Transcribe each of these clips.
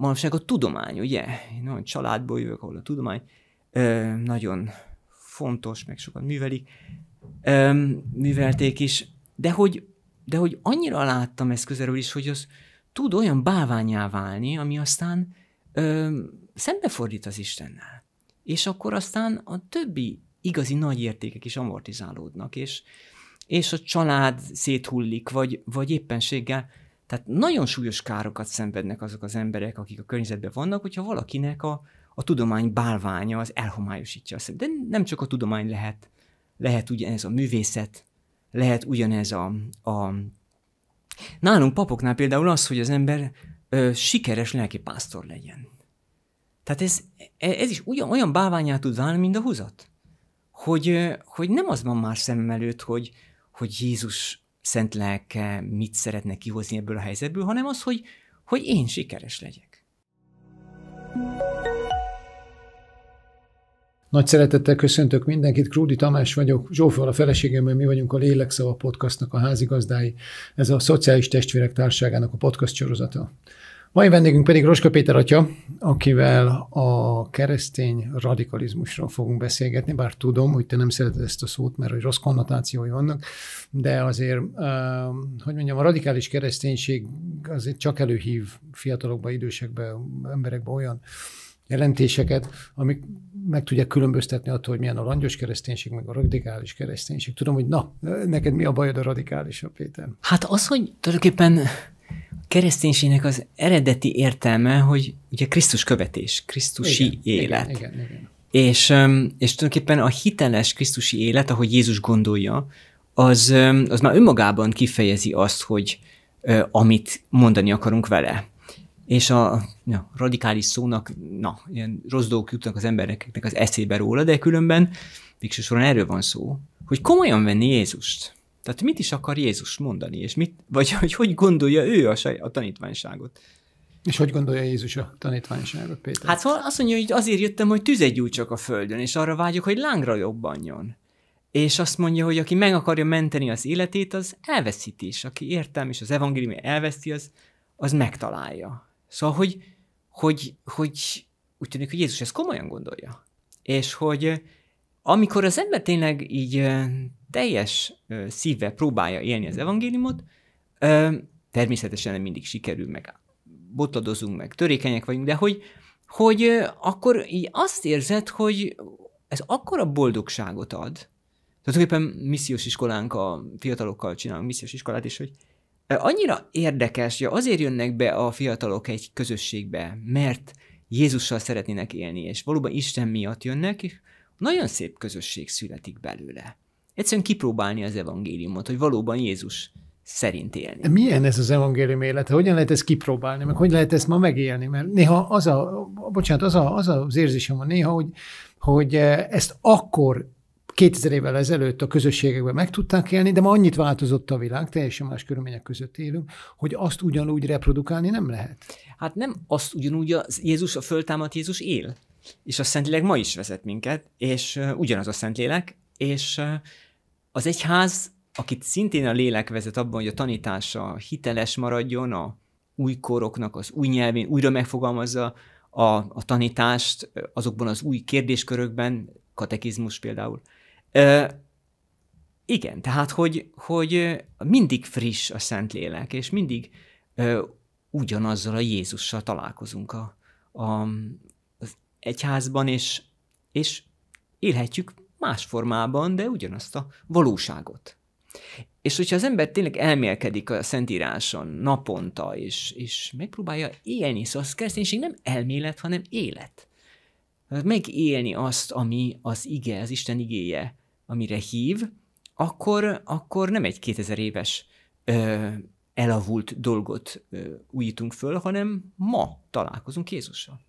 manapság a tudomány, ugye? Én olyan családból jövök, ahol a tudomány ö, nagyon fontos, meg sokan művelik, ö, művelték is, de hogy, de hogy annyira láttam ezt közelről is, hogy az tud olyan báványá válni, ami aztán ö, szembefordít az Istennel. És akkor aztán a többi igazi nagy értékek is amortizálódnak, és, és a család széthullik, vagy, vagy éppenséggel tehát nagyon súlyos károkat szenvednek azok az emberek, akik a környezetben vannak, hogyha valakinek a, a tudomány bálványa az elhomályosítja szemben. De nem csak a tudomány lehet, lehet ugyanez a művészet, lehet ugyanez a, a... Nálunk papoknál például az, hogy az ember ö, sikeres pásztor legyen. Tehát ez, ez is ugyan, olyan bálványá tud válni, mint a húzat. Hogy, hogy nem az van már szemem előtt, hogy, hogy Jézus szent lelke mit szeretne kihozni ebből a helyzetből, hanem az, hogy, hogy én sikeres legyek. Nagy szeretettel köszöntök mindenkit, Krúdi Tamás vagyok, Zsófal a feleségemmel, mi vagyunk a Lélekszava podcastnak a házigazdái. Ez a Szociális Testvérek Társágának a podcast sorozata. Mai vendégünk pedig Roska Péter atya, akivel a keresztény radikalizmusról fogunk beszélgetni, bár tudom, hogy te nem szereted ezt a szót, mert hogy rossz konnotációi vannak, de azért, hogy mondjam, a radikális kereszténység azért csak előhív fiatalokba, idősekbe, emberekbe olyan jelentéseket, amik meg tudják különböztetni attól, hogy milyen a langyos kereszténység, meg a radikális kereszténység. Tudom, hogy na, neked mi a bajod a radikálisabb, Péter? Hát az, hogy tulajdonképpen kereszténységnek az eredeti értelme, hogy ugye Krisztus követés, Krisztusi igen, élet. Igen, igen, igen. És, és tulajdonképpen a hiteles Krisztusi élet, ahogy Jézus gondolja, az, az már önmagában kifejezi azt, hogy amit mondani akarunk vele. És a ja, radikális szónak, na, ilyen rossz dolgok jutnak az embereknek az eszébe róla, de különben végső soron erről van szó, hogy komolyan venni Jézust. Tehát mit is akar Jézus mondani, és mit, vagy hogy, hogy gondolja ő a, saj, a tanítványságot? És hogy gondolja Jézus a tanítványságot, Péter? Hát szóval azt mondja, hogy azért jöttem, hogy tüzet gyújtsak a földön, és arra vágyok, hogy lángra jobbanjon. És azt mondja, hogy aki meg akarja menteni az életét, az elveszíti, és aki értem, és az evangélium elveszti, az, az megtalálja. Szóval, hogy, hogy, hogy úgy tűnik, hogy Jézus ezt komolyan gondolja. És hogy amikor az ember tényleg így teljes szívvel próbálja élni az evangéliumot, természetesen nem mindig sikerül, meg botladozunk, meg törékenyek vagyunk, de hogy, hogy akkor így azt érzed, hogy ez akkora boldogságot ad, tulajdonképpen missziós iskolánk, a fiatalokkal csinálunk missziós iskolát, és hogy annyira érdekes, hogy azért jönnek be a fiatalok egy közösségbe, mert Jézussal szeretnének élni, és valóban Isten miatt jönnek, és nagyon szép közösség születik belőle egyszerűen kipróbálni az evangéliumot, hogy valóban Jézus szerint élni. Milyen ez az evangélium élete? Hogyan lehet ezt kipróbálni? Meg hogy lehet ezt ma megélni? Mert néha az a, bocsánat, az, a, az az érzésem van néha, hogy, hogy eh, ezt akkor 2000 évvel ezelőtt a közösségekben meg tudták élni, de ma annyit változott a világ, teljesen más körülmények között élünk, hogy azt ugyanúgy reprodukálni nem lehet. Hát nem azt ugyanúgy, az Jézus, a föltámadt Jézus él. És a Szentlélek ma is vezet minket, és eh, ugyanaz a Szentlélek, és eh, az egyház, akit szintén a lélek vezet abban, hogy a tanítása hiteles maradjon, a új koroknak az új nyelvén újra megfogalmazza a, a tanítást azokban az új kérdéskörökben, katekizmus például. E, igen, tehát hogy, hogy mindig friss a Szentlélek, és mindig ö, ugyanazzal a Jézussal találkozunk a, a, az egyházban, és, és élhetjük más formában, de ugyanazt a valóságot. És hogyha az ember tényleg elmélkedik a Szentíráson naponta, és, és megpróbálja élni, szóval az kereszténység nem elmélet, hanem élet. Hát megélni azt, ami az ige, az Isten igéje, amire hív, akkor, akkor nem egy 2000 éves ö, elavult dolgot ö, újítunk föl, hanem ma találkozunk Jézussal.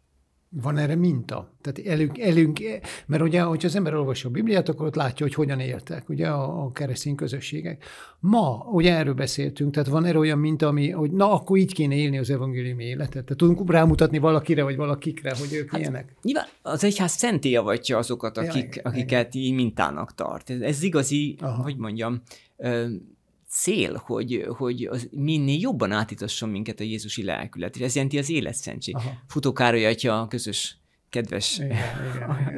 Van erre minta? Tehát elünk, elünk, mert ugye, hogyha az ember olvassa a Bibliát, akkor ott látja, hogy hogyan éltek, ugye, a, a keresztény közösségek. Ma, ugye erről beszéltünk, tehát van erre olyan minta, ami, hogy na, akkor így kéne élni az evangéliumi életet. Tehát tudunk rámutatni valakire, vagy valakikre, hogy ők hát, ilyenek. Nyilván az egyház szenté javatja azokat, akik, ja, igen, akiket igen. így mintának tart. Ez, igazi, Aha. hogy mondjam, ö, cél, hogy, hogy az minél jobban átítasson minket a Jézusi lelkület, ez jelenti az életszentség. Futó Károly atya, a közös kedves neki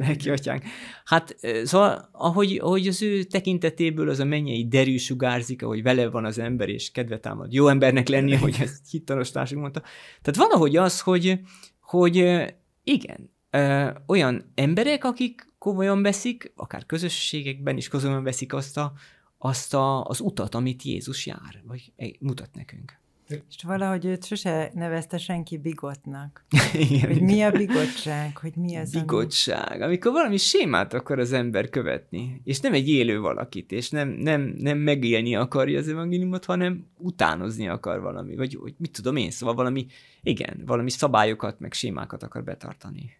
lelki atyánk. Hát szóval, ahogy, ahogy az ő tekintetéből az a mennyei derű sugárzik, ahogy vele van az ember, és kedve támad jó embernek lenni, hogy ezt hittanos társunk mondta. Tehát van ahogy az, hogy, hogy igen, olyan emberek, akik komolyan veszik, akár közösségekben is komolyan veszik azt a, azt a, az utat, amit Jézus jár, vagy mutat nekünk. És valahogy őt sose nevezte senki bigotnak. Igen, hogy mi a bigottság, hogy mi az Bigottság, Ami... Amikor valami sémát akar az ember követni, és nem egy élő valakit, és nem, nem, nem megélni akarja az evangéliumot, hanem utánozni akar valami, vagy hogy mit tudom én, szóval valami, igen, valami szabályokat, meg sémákat akar betartani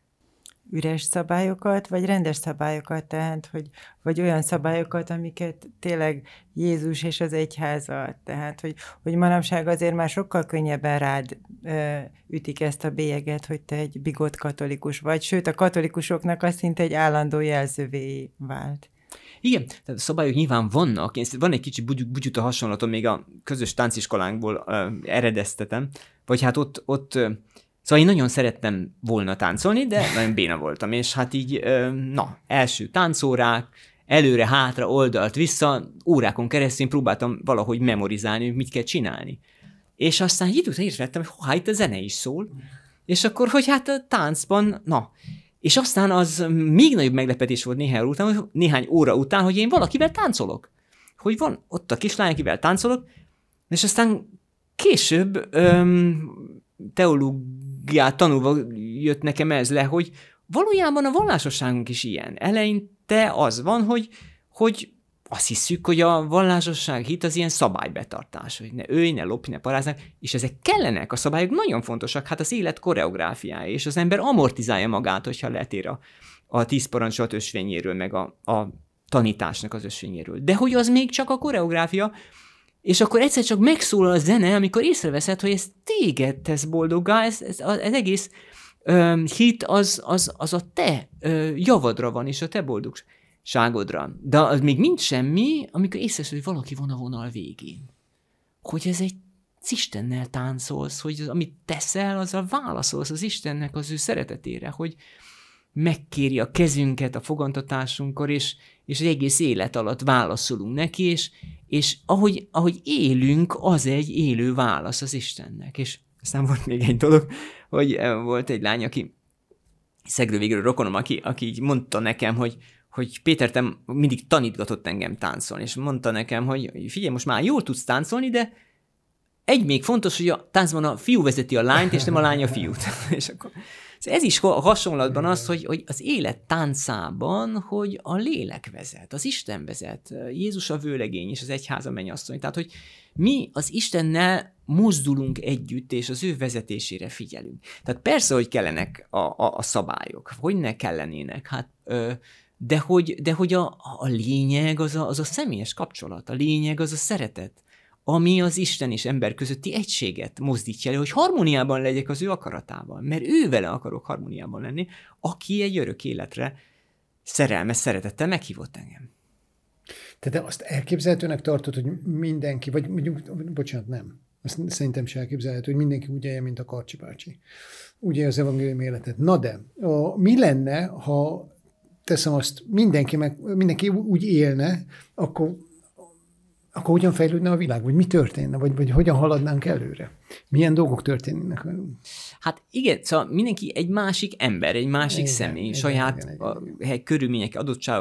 üres szabályokat, vagy rendes szabályokat, tehát, hogy, vagy olyan szabályokat, amiket tényleg Jézus és az egyháza, tehát, hogy, hogy manapság azért már sokkal könnyebben rád ö, ütik ezt a bélyeget, hogy te egy bigott katolikus vagy, sőt, a katolikusoknak az szinte egy állandó jelzővé vált. Igen, tehát szabályok nyilván vannak. Én van egy kicsi bugyuta hasonlatom, még a közös tánciskolánkból eredeztetem, vagy hát ott, ott Szóval én nagyon szerettem volna táncolni, de nagyon béna voltam, és hát így, na, első táncórák, előre-hátra, oldalt vissza, órákon keresztül próbáltam valahogy memorizálni, hogy mit kell csinálni. És aztán egy időt észrevettem, hogy hohá, itt a zene is szól, és akkor, hogy hát a táncban, na, és aztán az még nagyobb meglepetés volt néhány óra után, néhány óra után, hogy én valakivel táncolok. Hogy van ott a kislány, akivel táncolok, és aztán később öm, teológ ját tanulva jött nekem ez le, hogy valójában a vallásosságunk is ilyen. Eleinte az van, hogy, hogy azt hiszük, hogy a vallásosság hit az ilyen szabálybetartás, hogy ne őj, ne lopj, ne paráznak, és ezek kellenek, a szabályok nagyon fontosak, hát az élet koreográfiája, és az ember amortizálja magát, hogyha letér a, a tíz parancsolat ösvényéről, meg a, a tanításnak az ösvényéről. De hogy az még csak a koreográfia, és akkor egyszer csak megszólal a zene, amikor észreveszed, hogy ez téged tesz boldoggá, ez, ez, ez egész ö, hit az, az, az a te ö, javadra van, és a te boldogságodra. De az még mind semmi, amikor észreveszed, hogy valaki van a vonal végén. Hogy ez egy az Istennel táncolsz, hogy az, amit teszel, az a válaszolsz az Istennek az ő szeretetére, hogy megkéri a kezünket, a fogantatásunkkal, és, és egy egész élet alatt válaszolunk neki, és, és ahogy, ahogy élünk, az egy élő válasz az Istennek. És aztán volt még egy dolog, hogy eh, volt egy lány, aki szegről végül rokonom, aki, aki így mondta nekem, hogy, hogy Péter, te mindig tanítgatott engem táncolni, és mondta nekem, hogy figyelj, most már jól tudsz táncolni, de egy még fontos, hogy a táncban a fiú vezeti a lányt, és nem a lány a fiút. és akkor Szóval ez is hasonlatban az, hogy, hogy az élet táncában, hogy a lélek vezet, az Isten vezet, Jézus a vőlegény és az egyháza mennyasszony. Tehát, hogy mi az Istennel mozdulunk együtt, és az ő vezetésére figyelünk. Tehát persze, hogy kellenek a, a, a szabályok, hogy ne kellenének, hát ö, de hogy, de hogy a, a lényeg az a, az a személyes kapcsolat, a lényeg az a szeretet, ami az Isten és ember közötti egységet mozdítja le, hogy harmóniában legyek az ő akaratával, mert ő vele akarok harmóniában lenni, aki egy örök életre szerelmes szeretettel meghívott engem. Te de azt elképzelhetőnek tartod, hogy mindenki, vagy mondjuk, bocsánat, nem. Azt szerintem se elképzelhető, hogy mindenki úgy élje, mint a Karcsi bácsi. Úgy az evangélium életet. Na de, a, mi lenne, ha teszem azt, mindenki, meg, mindenki úgy élne, akkor akkor hogyan fejlődne a világ, vagy mi történne, vagy, vagy hogyan haladnánk előre? Milyen dolgok történnek velünk? Hát igen, szóval mindenki egy másik ember, egy másik igen, személy, igen, saját igen, igen, igen. körülmények,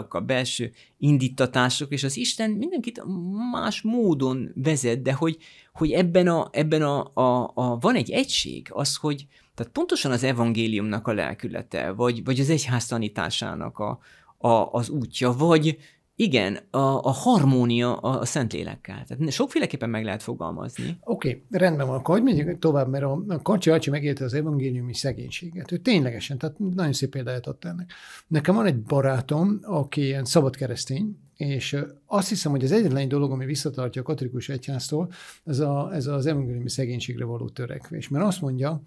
a belső indítatások, és az Isten mindenkit más módon vezet, de hogy, hogy ebben, a, ebben a, a, a, van egy egység, az, hogy tehát pontosan az evangéliumnak a lelkülete, vagy, vagy az egyház tanításának a, a, az útja, vagy, igen, a, a harmónia a, a Szentlélekkel. Tehát sokféleképpen meg lehet fogalmazni. Oké, okay, rendben van, akkor hogy megyünk tovább, mert a, a Karcsi Acsi megérte az evangéliumi szegénységet. Ő ténylegesen, tehát nagyon szép példáját adta ennek. Nekem van egy barátom, aki ilyen szabad keresztény, és azt hiszem, hogy az egyetlen dolog, ami visszatartja a katolikus egyháztól, ez, a, ez az evangéliumi szegénységre való törekvés. Mert azt mondja,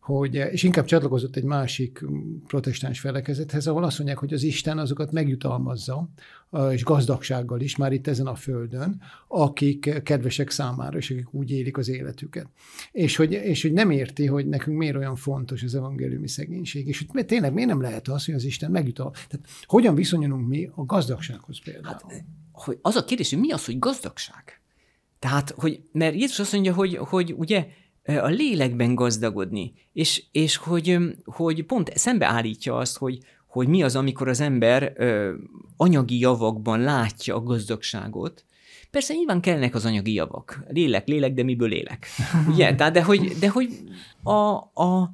hogy, és inkább csatlakozott egy másik protestáns felekezethez, ahol azt mondják, hogy az Isten azokat megjutalmazza, és gazdagsággal is, már itt ezen a földön, akik kedvesek számára, és akik úgy élik az életüket. És hogy, és hogy nem érti, hogy nekünk miért olyan fontos az evangéliumi szegénység, és hogy tényleg miért nem lehet az, hogy az Isten megjutal. Tehát hogyan viszonyulunk mi a gazdagsághoz például? Hát hogy az a kérdés, hogy mi az, hogy gazdagság? Tehát, hogy, mert Jézus azt mondja, hogy, hogy ugye a lélekben gazdagodni, és, és hogy, hogy pont szembeállítja azt, hogy, hogy mi az, amikor az ember ö, anyagi javakban látja a gazdagságot, Persze nyilván kellnek az anyagi javak. Lélek, lélek, de miből élek? Ugye? Tehát, de hogy, de hogy a, a,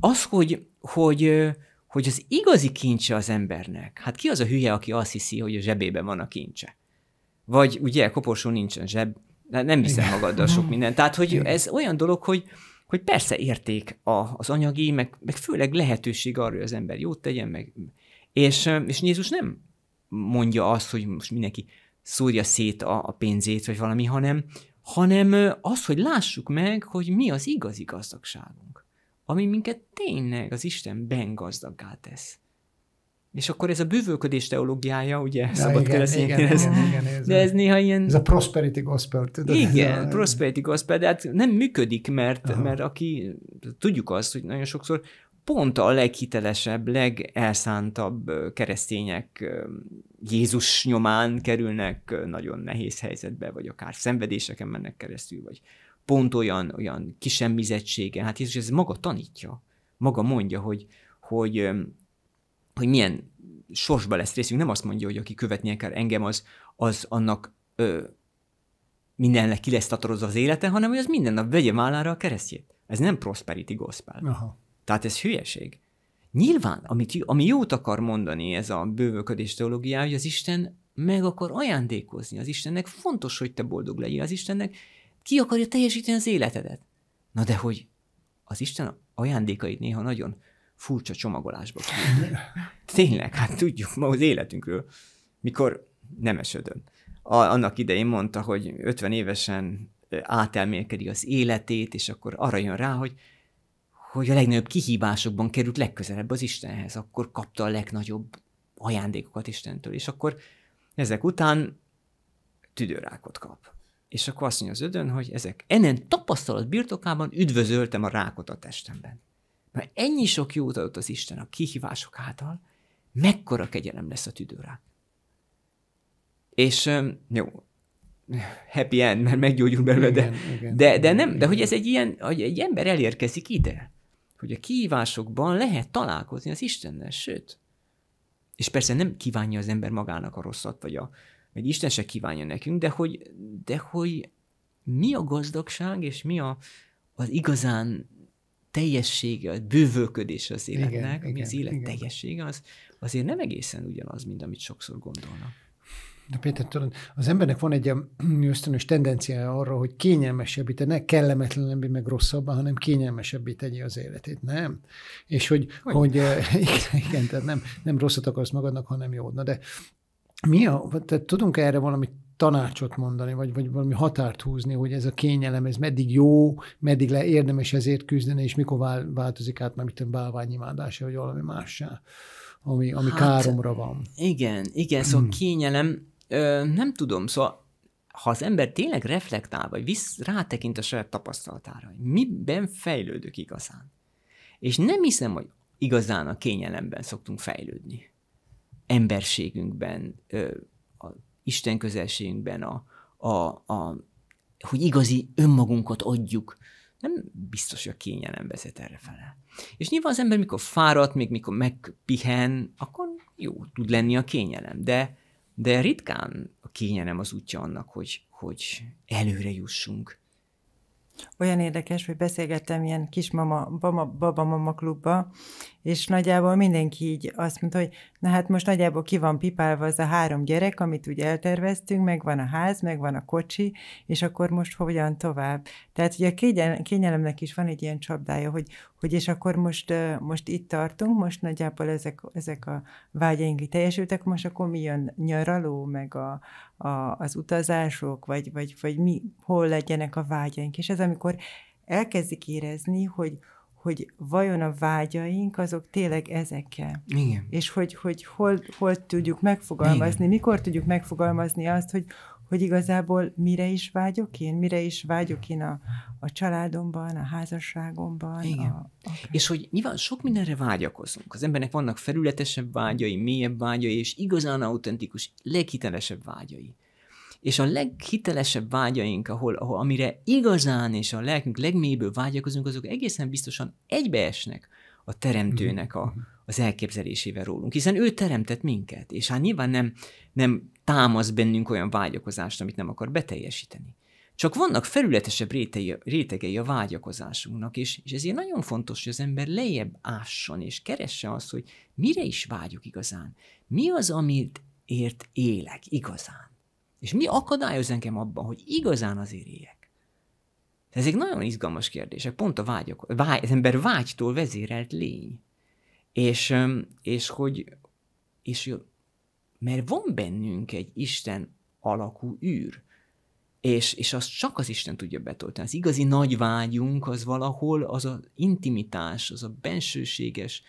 az, hogy, hogy hogy az igazi kincse az embernek. Hát ki az a hülye, aki azt hiszi, hogy a zsebében van a kincse? Vagy ugye, koporsó nincsen zseb, nem viszem magaddal sok mindent. Tehát, hogy ez olyan dolog, hogy, hogy persze érték a, az anyagi, meg, meg főleg lehetőség arra, hogy az ember jót tegyen, meg, és, és Jézus nem mondja azt, hogy most mindenki szúrja szét a, a pénzét, vagy valami, hanem, hanem az, hogy lássuk meg, hogy mi az igazi gazdagságunk ami minket tényleg az Isten ben gazdaggá tesz. És akkor ez a bűvölködés teológiája, ugye, ja, szabad igen, keresztény igen, igen, igen, igen, de ez néha ilyen... Ez a prosperity gospel, tudod? Igen, a, prosperity gospel, de hát nem működik, mert, aha. mert aki, tudjuk azt, hogy nagyon sokszor pont a leghitelesebb, legelszántabb keresztények Jézus nyomán kerülnek nagyon nehéz helyzetbe, vagy akár szenvedéseken mennek keresztül, vagy pont olyan, olyan kisemmizettsége. Hát Jézus ez maga tanítja, maga mondja, hogy, hogy, hogy milyen sorsba lesz részünk. Nem azt mondja, hogy aki követni akar engem, az, az annak ö, mindennek ki lesz tatarozva az élete, hanem hogy az minden nap vegye vállára a keresztjét. Ez nem prosperity gospel. Aha. Tehát ez hülyeség. Nyilván, amit, ami jót akar mondani ez a bővölködés teológiája, hogy az Isten meg akar ajándékozni. Az Istennek fontos, hogy te boldog legyél. Az Istennek ki akarja teljesíteni az életedet? Na de hogy az Isten ajándékait néha nagyon furcsa csomagolásba küld. Tényleg, hát tudjuk ma az életünkről, mikor nem esődön. A, annak idején mondta, hogy 50 évesen átelmélkedi az életét, és akkor arra jön rá, hogy hogy a legnagyobb kihívásokban került legközelebb az Istenhez, akkor kapta a legnagyobb ajándékokat Istentől, és akkor ezek után tüdőrákot kap. És akkor azt mondja az ödön, hogy ezek ennen tapasztalat birtokában üdvözöltem a rákot a testemben. Mert ennyi sok jót adott az Isten a kihívások által, mekkora kegyelem lesz a tüdőrák. És jó, happy end, mert meggyógyul belőle, de, de, de nem, de hogy ez egy ilyen, hogy egy ember elérkezik ide, hogy a kihívásokban lehet találkozni az Istennel, sőt. És persze nem kívánja az ember magának a rosszat, vagy a, vagy Isten se kívánja nekünk, de hogy, de hogy mi a gazdagság, és mi a, az igazán teljessége, a bővölködése az életnek, igen, ami igen, az élet igen. teljessége, az azért nem egészen ugyanaz, mint amit sokszor gondolnak. De Péter, tudod, az embernek van egy ösztönös tendenciája arra, hogy kényelmesebbé tegye, ne kellemetlenebbé, meg rosszabbá, hanem kényelmesebbé tegye az életét, nem? És hogy, hogy, hogy eh, igen, igen, tehát nem, nem rosszat akarsz magadnak, hanem jó. Na de mi a, tehát tudunk -e erre valami tanácsot mondani, vagy, vagy valami határt húzni, hogy ez a kényelem, ez meddig jó, meddig le érdemes ezért küzdeni, és mikor vál, változik át, mert itt bálványimádása, vagy valami mássá, ami, ami hát, káromra van. Igen, igen, szóval hmm. kényelem, ö, nem tudom, szóval ha az ember tényleg reflektál, vagy visz, rátekint a saját tapasztalatára, hogy miben fejlődök igazán. És nem hiszem, hogy igazán a kényelemben szoktunk fejlődni emberségünkben, a Isten közelségünkben, a, a, a, hogy igazi önmagunkat adjuk, nem biztos, hogy a kényelem vezet erre fele. És nyilván az ember, mikor fáradt, még mikor megpihen, akkor jó tud lenni a kényelem, de, de ritkán a kényelem az útja annak, hogy, hogy előre jussunk. Olyan érdekes, hogy beszélgettem ilyen kismama, baba, baba mama klubba, és nagyjából mindenki így azt mondta, hogy na hát most nagyjából ki van pipálva az a három gyerek, amit úgy elterveztünk, meg van a ház, meg van a kocsi, és akkor most hogyan tovább. Tehát ugye a kényelemnek is van egy ilyen csapdája, hogy, hogy és akkor most, most itt tartunk, most nagyjából ezek, ezek a vágyaink teljesültek, most akkor mi jön nyaraló, meg a, a, az utazások, vagy, vagy, vagy mi, hol legyenek a vágyaink. És ez amikor elkezdik érezni, hogy, hogy vajon a vágyaink azok tényleg ezekkel. Igen. És hogy, hogy hol, hol tudjuk megfogalmazni, Igen. mikor tudjuk megfogalmazni azt, hogy, hogy igazából mire is vágyok én, mire is vágyok én a, a családomban, a házasságomban. Igen. A, okay. És hogy nyilván sok mindenre vágyakozunk. Az embernek vannak felületesebb vágyai, mélyebb vágyai, és igazán autentikus, leghitelesebb vágyai és a leghitelesebb vágyaink, ahol, ahol amire igazán és a lelkünk legmélyből vágyakozunk, azok egészen biztosan egybeesnek a teremtőnek a, mhm. az elképzelésével rólunk, hiszen ő teremtett minket, és hát nyilván nem, nem támasz bennünk olyan vágyakozást, amit nem akar beteljesíteni. Csak vannak felületesebb rétegei a vágyakozásunknak, és, és ezért nagyon fontos, hogy az ember lejjebb ásson, és keresse azt, hogy mire is vágyok igazán, mi az, amit ért élek igazán. És mi akadályoz engem abban, hogy igazán az éljek? Ezek nagyon izgalmas kérdések, pont a vágyok, vágy, az ember vágytól vezérelt lény. És, és hogy, és mert van bennünk egy Isten alakú űr, és, és azt csak az Isten tudja betölteni. Az igazi nagy vágyunk az valahol az a intimitás, az a bensőséges,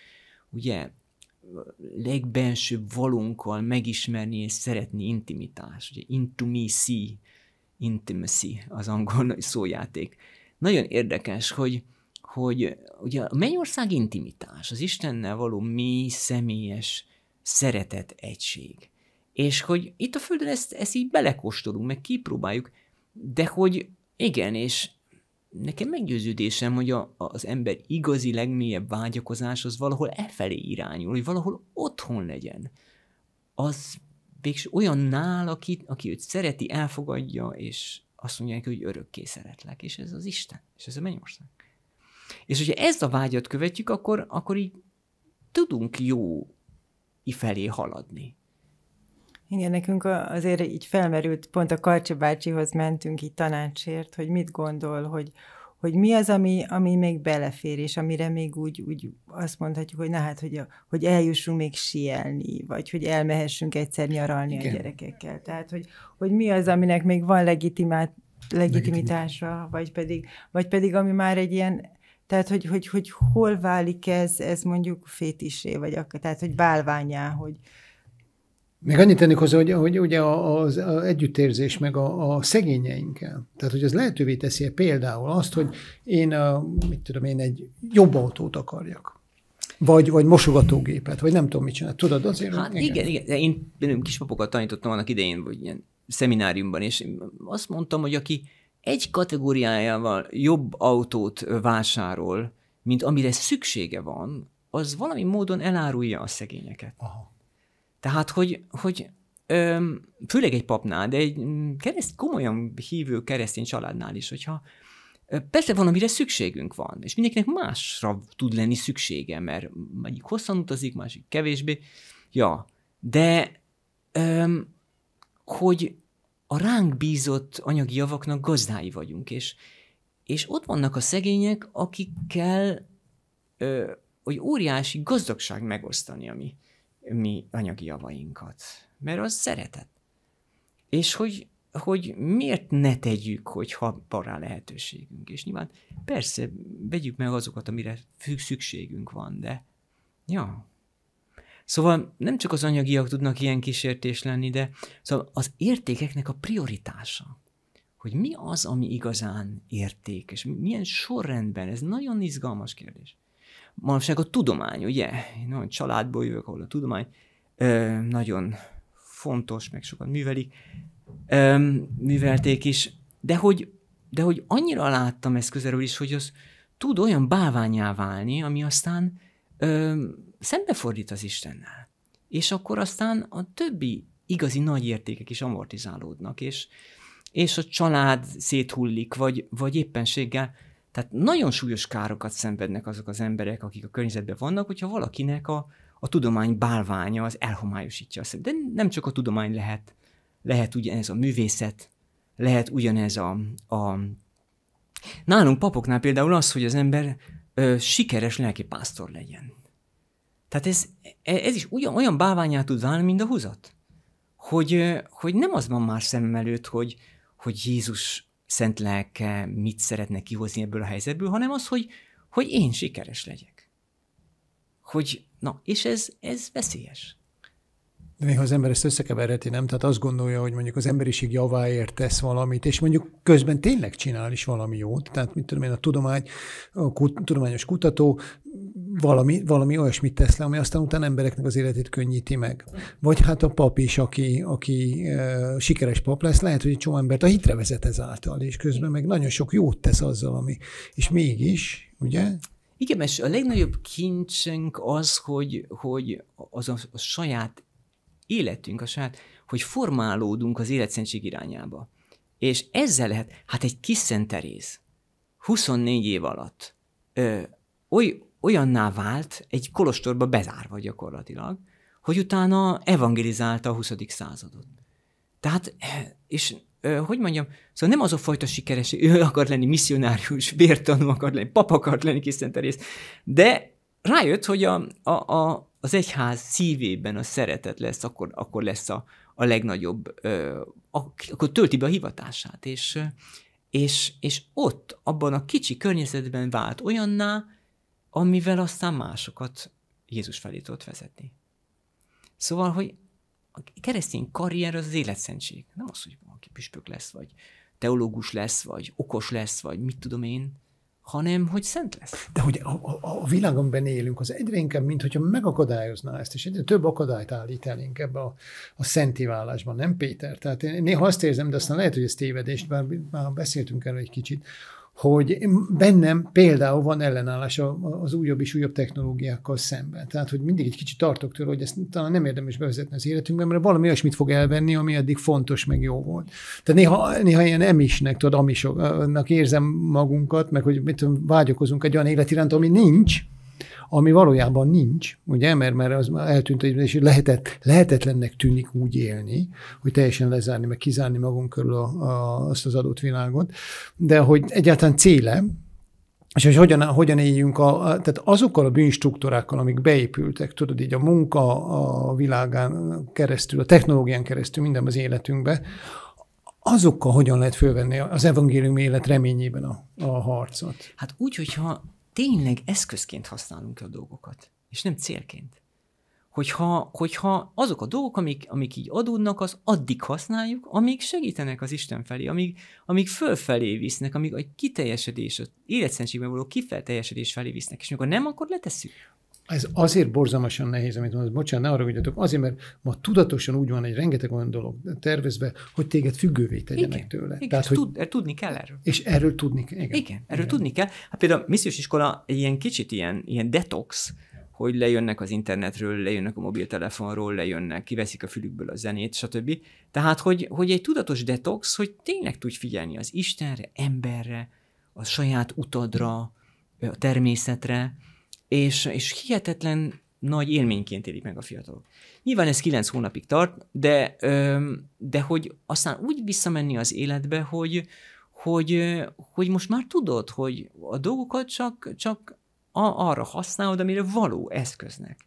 ugye, legbensőbb valunkkal megismerni és szeretni intimitás. Ugye intimacy, intimacy az angol szójáték. Nagyon érdekes, hogy, hogy ugye a mennyország intimitás, az Istennel való mély, személyes szeretet egység. És hogy itt a Földön ezt, ezt így belekóstolunk, meg kipróbáljuk, de hogy igen, és, nekem meggyőződésem, hogy a, az ember igazi legmélyebb vágyakozás az valahol e felé irányul, hogy valahol otthon legyen. Az végső olyan nál, aki, aki őt szereti, elfogadja, és azt mondja neki, hogy örökké szeretlek, és ez az Isten, és ez a mennyország. És hogyha ezt a vágyat követjük, akkor, akkor így tudunk jó felé haladni. Igen, nekünk azért így felmerült, pont a Karcsi bácsihoz mentünk így tanácsért, hogy mit gondol, hogy, hogy mi az, ami, ami még belefér, és amire még úgy, úgy azt mondhatjuk, hogy na hát, hogy, a, hogy eljussunk még sielni, vagy hogy elmehessünk egyszer nyaralni Igen. a gyerekekkel. Tehát, hogy, hogy mi az, aminek még van legitimát, legitimitása, Legitim. vagy pedig, vagy pedig ami már egy ilyen tehát, hogy, hogy, hogy hol válik ez, ez mondjuk fétisé, vagy akár, tehát, hogy bálványá, hogy, még annyit tennék hozzá, hogy, hogy ugye az, az együttérzés meg a, a szegényeinkkel. Tehát, hogy az lehetővé teszi -e például azt, hogy én, a, mit tudom én, egy jobb autót akarjak. Vagy, vagy mosogatógépet, vagy nem tudom, mit csinál. Tudod azért? Hát igen, igen. igen. Én kispapokat tanítottam annak idején, vagy ilyen szemináriumban, és azt mondtam, hogy aki egy kategóriájával jobb autót vásárol, mint amire szüksége van, az valami módon elárulja a szegényeket. Aha. Tehát, hogy, hogy öm, főleg egy papnál, de egy mm, kereszt, komolyan hívő keresztény családnál is, hogyha Persze van, amire szükségünk van, és mindenkinek másra tud lenni szüksége, mert egyik hosszan utazik, másik kevésbé. Ja, de öm, hogy a ránk bízott anyagi javaknak gazdái vagyunk, és, és ott vannak a szegények, akikkel ö, hogy óriási gazdagság megosztani, ami, mi anyagi javainkat. Mert az szeretet. És hogy, hogy miért ne tegyük, ha van rá lehetőségünk. És nyilván persze, vegyük meg azokat, amire szükségünk van, de ja. Szóval nem csak az anyagiak tudnak ilyen kísértés lenni, de szóval az értékeknek a prioritása, hogy mi az, ami igazán értékes, milyen sorrendben, ez nagyon izgalmas kérdés manapság a tudomány, ugye? Én olyan családból jövök, ahol a tudomány ö, nagyon fontos, meg sokan művelik, ö, művelték is, de hogy, de hogy annyira láttam ezt közelről is, hogy az tud olyan báványá válni, ami aztán ö, szembefordít az Istennel. És akkor aztán a többi igazi nagy értékek is amortizálódnak, és, és a család széthullik, vagy, vagy éppenséggel tehát nagyon súlyos károkat szenvednek azok az emberek, akik a környezetben vannak, hogyha valakinek a, a tudomány bálványa az elhomályosítja. De nem csak a tudomány lehet, lehet ugyanez a művészet, lehet ugyanez a, a... Nálunk papoknál például az, hogy az ember ö, sikeres pásztor legyen. Tehát ez, e, ez is ugyan, olyan bálványát tud válni, mint a húzat. Hogy, hogy nem az van már szemem előtt, hogy, hogy Jézus szent lelke mit szeretne kihozni ebből a helyzetből, hanem az, hogy, hogy én sikeres legyek. Hogy, na, és ez, ez veszélyes de néha az ember ezt összekeverheti, nem? Tehát azt gondolja, hogy mondjuk az emberiség javáért tesz valamit, és mondjuk közben tényleg csinál is valami jót. Tehát, mint tudom én, a tudomány, a kut, tudományos kutató valami, valami olyasmit tesz le, ami aztán utána embereknek az életét könnyíti meg. Vagy hát a pap is, aki, aki e, sikeres pap lesz, lehet, hogy egy csomó embert a hitre vezet ezáltal, és közben meg nagyon sok jót tesz azzal, ami. És mégis, ugye? Igen, mert a legnagyobb kincsünk az, hogy, hogy az a, a saját életünk, a saját, hogy formálódunk az életszentség irányába. És ezzel lehet, hát egy kis szenteréz, 24 év alatt ö, oly, olyanná vált, egy kolostorba bezárva gyakorlatilag, hogy utána evangelizálta a 20. századot. Tehát, eh, és ö, hogy mondjam, szóval nem az a fajta sikeres, ő akar lenni misszionárius, bértanú akar lenni, pap akart lenni kis szenterész, de rájött, hogy a, a, a, az egyház szívében a szeretet lesz, akkor, akkor lesz a, a legnagyobb, ö, akkor tölti be a hivatását, és, és, és ott, abban a kicsi környezetben vált olyanná, amivel aztán másokat Jézus felé tudott vezetni. Szóval, hogy a keresztény karrier az az életszentség. Nem az, hogy valaki püspök lesz, vagy teológus lesz, vagy okos lesz, vagy mit tudom én, hanem hogy szent lesz. De hogy a, a, a világon élünk, az egyre inkább, mint hogyha megakadályozná ezt, és egyre több akadályt állít állítanénk ebbe a, a szenti nem Péter? Tehát én néha azt érzem, de aztán lehet, hogy ez tévedés, már, bár beszéltünk erről egy kicsit, hogy bennem például van ellenállás az újabb és újabb technológiákkal szemben. Tehát, hogy mindig egy kicsit tartok tőle, hogy ezt talán nem érdemes bevezetni az életünkben, mert valami olyasmit fog elvenni, ami eddig fontos, meg jó volt. Tehát néha, néha ilyen emisnek, tudod, amisoknak érzem magunkat, meg hogy mit tudom, vágyakozunk egy olyan életiránt ami nincs, ami valójában nincs, ugye, mert, mert az már eltűnt, és lehetett, lehetetlennek tűnik úgy élni, hogy teljesen lezárni, meg kizárni magunk körül a, a, azt az adott világot, de hogy egyáltalán céle, és hogy hogyan, hogyan éljünk, a, tehát azokkal a bűnstruktúrákkal, amik beépültek, tudod így a munka a világán keresztül, a technológián keresztül, minden az életünkbe, azokkal hogyan lehet fölvenni az evangélium élet reményében a, a harcot? Hát úgy, hogyha tényleg eszközként használunk a dolgokat, és nem célként. Hogyha, hogyha azok a dolgok, amik, amik így adódnak, az addig használjuk, amíg segítenek az Isten felé, amíg, amíg fölfelé visznek, amíg egy kiteljesedés, az életszentségben való kiteljesedés felé visznek, és amikor nem, akkor letesszük ez azért borzalmasan nehéz, amit mondasz, bocsánat, ne arra vigyatok, azért, mert ma tudatosan úgy van egy rengeteg olyan dolog tervezve, hogy téged függővé tegyenek igen, tőle. Igen, Tehát, hogy... tud, eh, tudni kell erről. És erről tudni kell. Igen, igen erről igen. tudni kell. Hát például a missziós iskola ilyen kicsit ilyen, ilyen detox, hogy lejönnek az internetről, lejönnek a mobiltelefonról, lejönnek, kiveszik a fülükből a zenét, stb. Tehát, hogy, hogy egy tudatos detox, hogy tényleg tudj figyelni az Istenre, emberre, a saját utadra, a természetre, és, és hihetetlen nagy élményként élik meg a fiatalok. Nyilván ez kilenc hónapig tart, de, de hogy aztán úgy visszamenni az életbe, hogy, hogy, hogy most már tudod, hogy a dolgokat csak, csak arra használod, amire való eszköznek.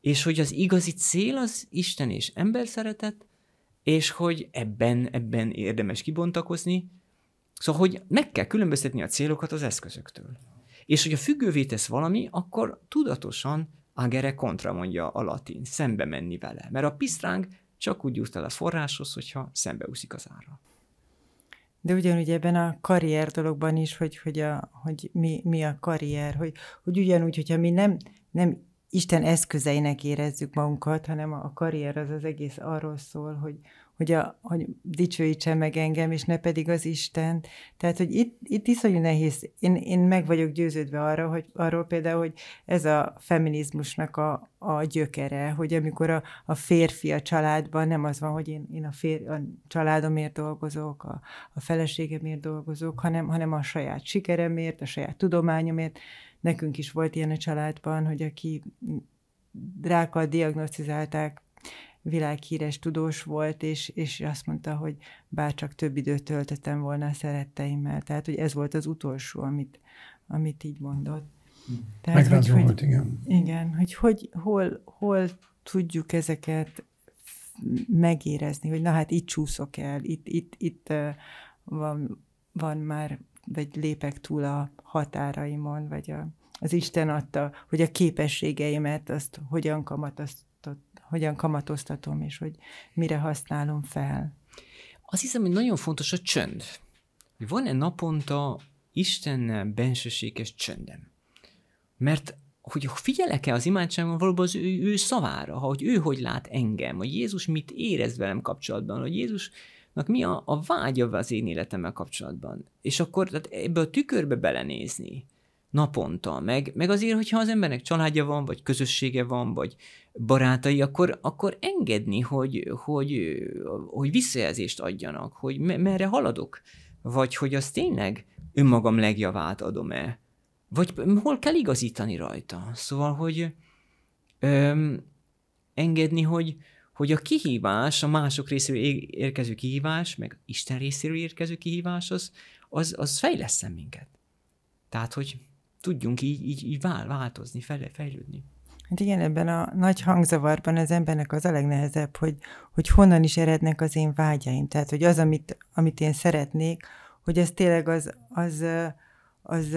És hogy az igazi cél az Isten és ember szeretet, és hogy ebben, ebben érdemes kibontakozni. Szóval, hogy meg kell különböztetni a célokat az eszközöktől. És hogyha függővé tesz valami, akkor tudatosan agere mondja a latin, szembe menni vele. Mert a pisztráng csak úgy jut el a forráshoz, hogyha úszik az ára. De ugyanúgy ebben a karrier dologban is, hogy, hogy, a, hogy mi, mi, a karrier, hogy, hogy ugyanúgy, hogyha mi nem, nem Isten eszközeinek érezzük magunkat, hanem a karrier az az egész arról szól, hogy, hogy, a, hogy dicsőítse meg engem, és ne pedig az Isten. Tehát, hogy itt, itt iszonyú nehéz. Én, én meg vagyok győződve arra, hogy arról például, hogy ez a feminizmusnak a, a gyökere, hogy amikor a, a férfi a családban nem az van, hogy én, én a, fér, a családomért dolgozok, a, a feleségemért dolgozok, hanem, hanem a saját sikeremért, a saját tudományomért. Nekünk is volt ilyen a családban, hogy aki rákkal diagnosztizálták, világhíres tudós volt, és, és azt mondta, hogy bárcsak több időt töltöttem volna a szeretteimmel. Tehát, hogy ez volt az utolsó, amit, amit így mondott. Tehát, Megrázó hogy, volt, igen. Igen, hogy, hogy hol, hol tudjuk ezeket megérezni, hogy na hát itt csúszok el, itt, itt, itt van, van már, vagy lépek túl a határaimon, vagy a, az Isten adta, hogy a képességeimet azt hogyan kamat azt hogyan kamatoztatom, és hogy mire használom fel. Azt hiszem, hogy nagyon fontos a csönd. Van-e naponta Istennel bensőséges csöndem? Mert hogy figyelek-e az imádságban valóban az ő, ő szavára, hogy ő hogy lát engem, hogy Jézus mit érez velem kapcsolatban, hogy Jézusnak mi a, a vágya az én életemmel kapcsolatban. És akkor tehát ebből a tükörbe belenézni, naponta, meg, meg azért, hogyha az embernek családja van, vagy közössége van, vagy barátai, akkor, akkor engedni, hogy, hogy, hogy visszajelzést adjanak, hogy merre haladok, vagy hogy az tényleg önmagam legjavát adom-e, vagy hol kell igazítani rajta. Szóval, hogy öm, engedni, hogy, hogy a kihívás, a mások részéről érkező kihívás, meg Isten részéről érkező kihívás, az, az, az fejleszem minket. Tehát, hogy tudjunk így, így, így vál, változni, fele, fejlődni. Hát igen, ebben a nagy hangzavarban az embernek az a legnehezebb, hogy, hogy honnan is erednek az én vágyaim. Tehát, hogy az, amit, amit én szeretnék, hogy ez tényleg az, az, az,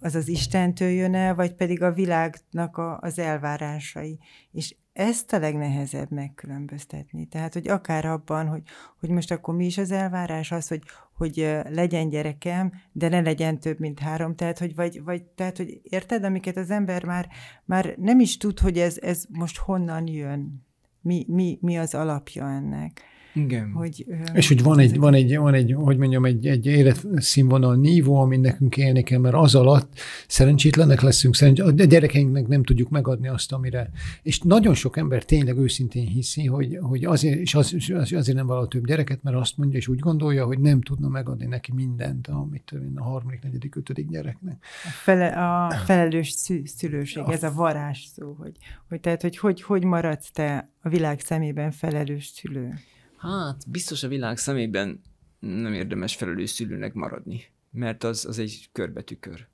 az, az Istentől jön el, vagy pedig a világnak a, az elvárásai. És ezt a legnehezebb megkülönböztetni. Tehát, hogy akár abban, hogy, hogy most akkor mi is az elvárás, az, hogy hogy legyen gyerekem, de ne legyen több, mint három, tehát hogy, vagy, vagy tehát, hogy érted, amiket az ember már, már nem is tud, hogy ez, ez most honnan jön, mi, mi, mi az alapja ennek. Igen. Hogy, és hogy van egy, van egy, van egy, hogy mondjam, egy, egy életszínvonal nívó, amin nekünk élni kell, mert az alatt szerencsétlenek leszünk, szerencs- a gyerekeinknek nem tudjuk megadni azt, amire. És nagyon sok ember tényleg őszintén hiszi, hogy, hogy azért, és, az, és azért nem vala több gyereket, mert azt mondja, és úgy gondolja, hogy nem tudna megadni neki mindent, amit a harmadik, negyedik, ötödik gyereknek. A, fele, a felelős szülőség, a... ez a szó, hogy, hogy tehát, hogy, hogy hogy maradsz te a világ szemében felelős szülő. Hát biztos a világ szemében nem érdemes felelős szülőnek maradni, mert az, az egy körbetükör.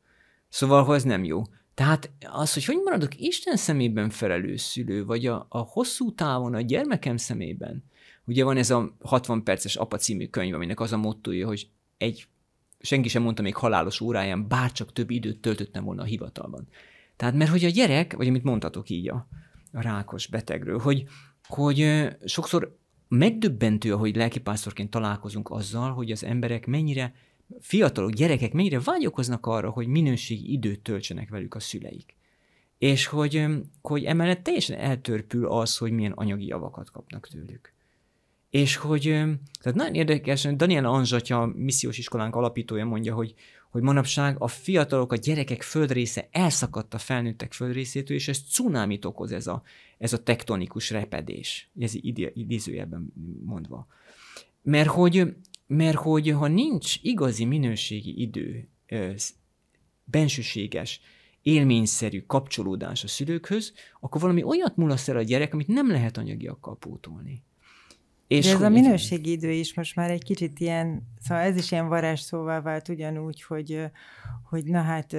Szóval, ha ez nem jó. Tehát az, hogy hogy maradok Isten szemében felelős szülő, vagy a, a hosszú távon a gyermekem szemében, ugye van ez a 60 perces apa című könyv, aminek az a mottoja, hogy egy, senki sem mondta még halálos óráján, bárcsak több időt töltöttem volna a hivatalban. Tehát mert hogy a gyerek, vagy amit mondtatok így a, a rákos betegről, hogy, hogy sokszor megdöbbentő, ahogy lelkipásztorként találkozunk azzal, hogy az emberek mennyire, fiatalok, gyerekek mennyire vágyakoznak arra, hogy minőségi időt töltsenek velük a szüleik. És hogy, hogy emellett teljesen eltörpül az, hogy milyen anyagi javakat kapnak tőlük. És hogy, tehát nagyon érdekes, Daniel Anzsatya, missziós iskolánk alapítója mondja, hogy, hogy manapság a fiatalok, a gyerekek földrésze elszakadt a felnőttek földrészétől, és ez cunámit okoz ez a, ez a tektonikus repedés, ez idézőjelben mondva. Mert hogy, mert hogy ha nincs igazi minőségi idő, bensőséges, élményszerű kapcsolódás a szülőkhöz, akkor valami olyat mulaszt el a gyerek, amit nem lehet anyagiakkal pótolni. És De ez a minőségi idő is most már egy kicsit ilyen, szóval ez is ilyen varázsszóvá vált ugyanúgy, hogy, hogy na hát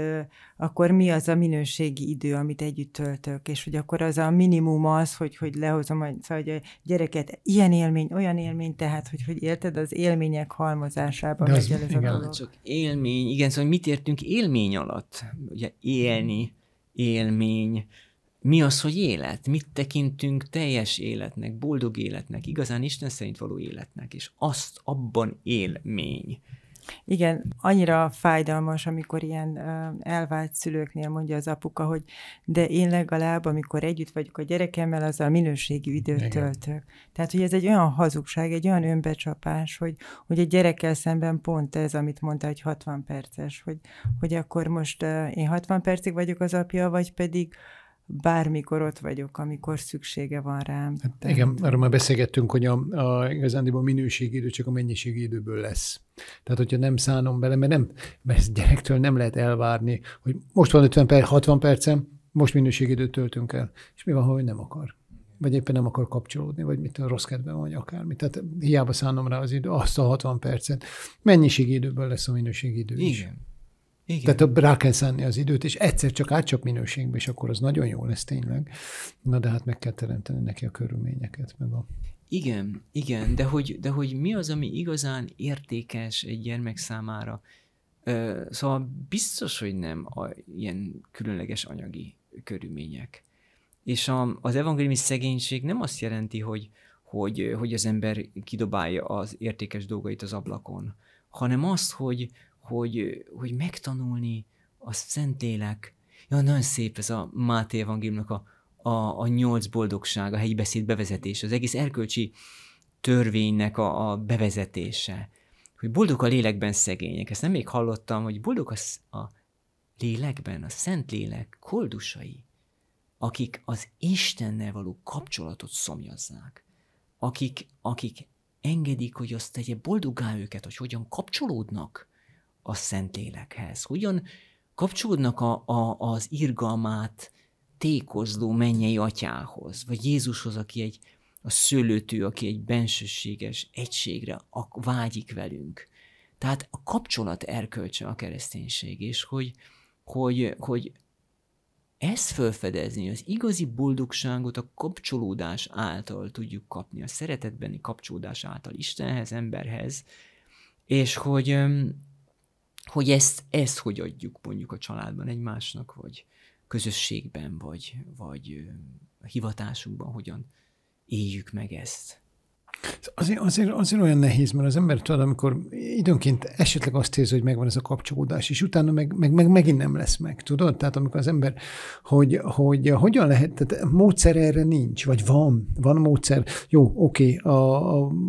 akkor mi az a minőségi idő, amit együtt töltök, és hogy akkor az a minimum az, hogy, hogy lehozom a, szóval, hogy a gyereket, ilyen élmény, olyan élmény, tehát hogy, hogy érted, az élmények halmozásában De megy el ez igen. a dolog. Csak élmény, igen, szóval mit értünk élmény alatt? Ugye élni, élmény, mi az, hogy élet, mit tekintünk teljes életnek, boldog életnek, igazán Isten szerint való életnek, és azt abban élmény. Igen, annyira fájdalmas, amikor ilyen elvált szülőknél mondja az apuka, hogy de én legalább, amikor együtt vagyok a gyerekemmel, az a minőségi időt Igen. töltök. Tehát, hogy ez egy olyan hazugság, egy olyan önbecsapás, hogy, hogy egy gyerekkel szemben pont ez, amit mondta, hogy 60 perces, hogy, hogy akkor most én 60 percig vagyok az apja, vagy pedig bármikor ott vagyok, amikor szüksége van rám. Hát, Tehát... Igen, arról már beszélgettünk, hogy a, a igazándiból minőségi idő csak a mennyiségi időből lesz. Tehát, hogyha nem szánom bele, mert, nem, mert ezt gyerektől nem lehet elvárni, hogy most van 50 perc, 60 percem, most minőségi időt töltünk el. És mi van, ha nem akar? Vagy éppen nem akar kapcsolódni, vagy mit rossz kedven vagy akármi. Tehát hiába szánom rá az idő, azt a 60 percet. Mennyiségi időből lesz a minőségi idő Igen. is. Igen. Tehát több rá kell szánni az időt, és egyszer csak átcsap minőségbe, és akkor az nagyon jó lesz tényleg. Na de hát meg kell teremteni neki a körülményeket, meg a... Igen, igen, de hogy, de hogy mi az, ami igazán értékes egy gyermek számára? Szóval biztos, hogy nem a, ilyen különleges anyagi körülmények. És a, az evangéliumi szegénység nem azt jelenti, hogy, hogy, hogy az ember kidobálja az értékes dolgait az ablakon, hanem azt, hogy, hogy, hogy megtanulni a Szentlélek. Ja, nagyon szép ez a Máté Evangéliumnak a, a, a nyolc boldogság, a helyi beszéd bevezetése, az egész erkölcsi törvénynek a, a bevezetése. Hogy boldog a lélekben szegények. Ezt nem még hallottam, hogy boldog a, a lélekben, a szent lélek koldusai, akik az Istennel való kapcsolatot szomjazzák. Akik, akik engedik, hogy azt tegye boldogá őket, hogy hogyan kapcsolódnak a Szentlélekhez? Hogyan kapcsolódnak a, a, az irgalmát tékozló mennyei atyához, vagy Jézushoz, aki egy a szőlőtő, aki egy bensőséges egységre a, vágyik velünk. Tehát a kapcsolat erkölcse a kereszténység, és hogy, hogy, hogy ezt felfedezni, az igazi boldogságot a kapcsolódás által tudjuk kapni, a szeretetbeni kapcsolódás által Istenhez, emberhez, és hogy, hogy ezt, ezt hogy adjuk mondjuk a családban egymásnak, vagy közösségben, vagy, vagy hivatásunkban, hogyan éljük meg ezt. Azért, azért, azért olyan nehéz, mert az ember tudod, amikor időnként esetleg azt érzi, hogy megvan ez a kapcsolódás, és utána meg, meg, meg megint nem lesz meg, tudod? Tehát amikor az ember, hogy, hogy hogyan lehet, tehát módszer erre nincs, vagy van, van módszer. Jó, oké, okay,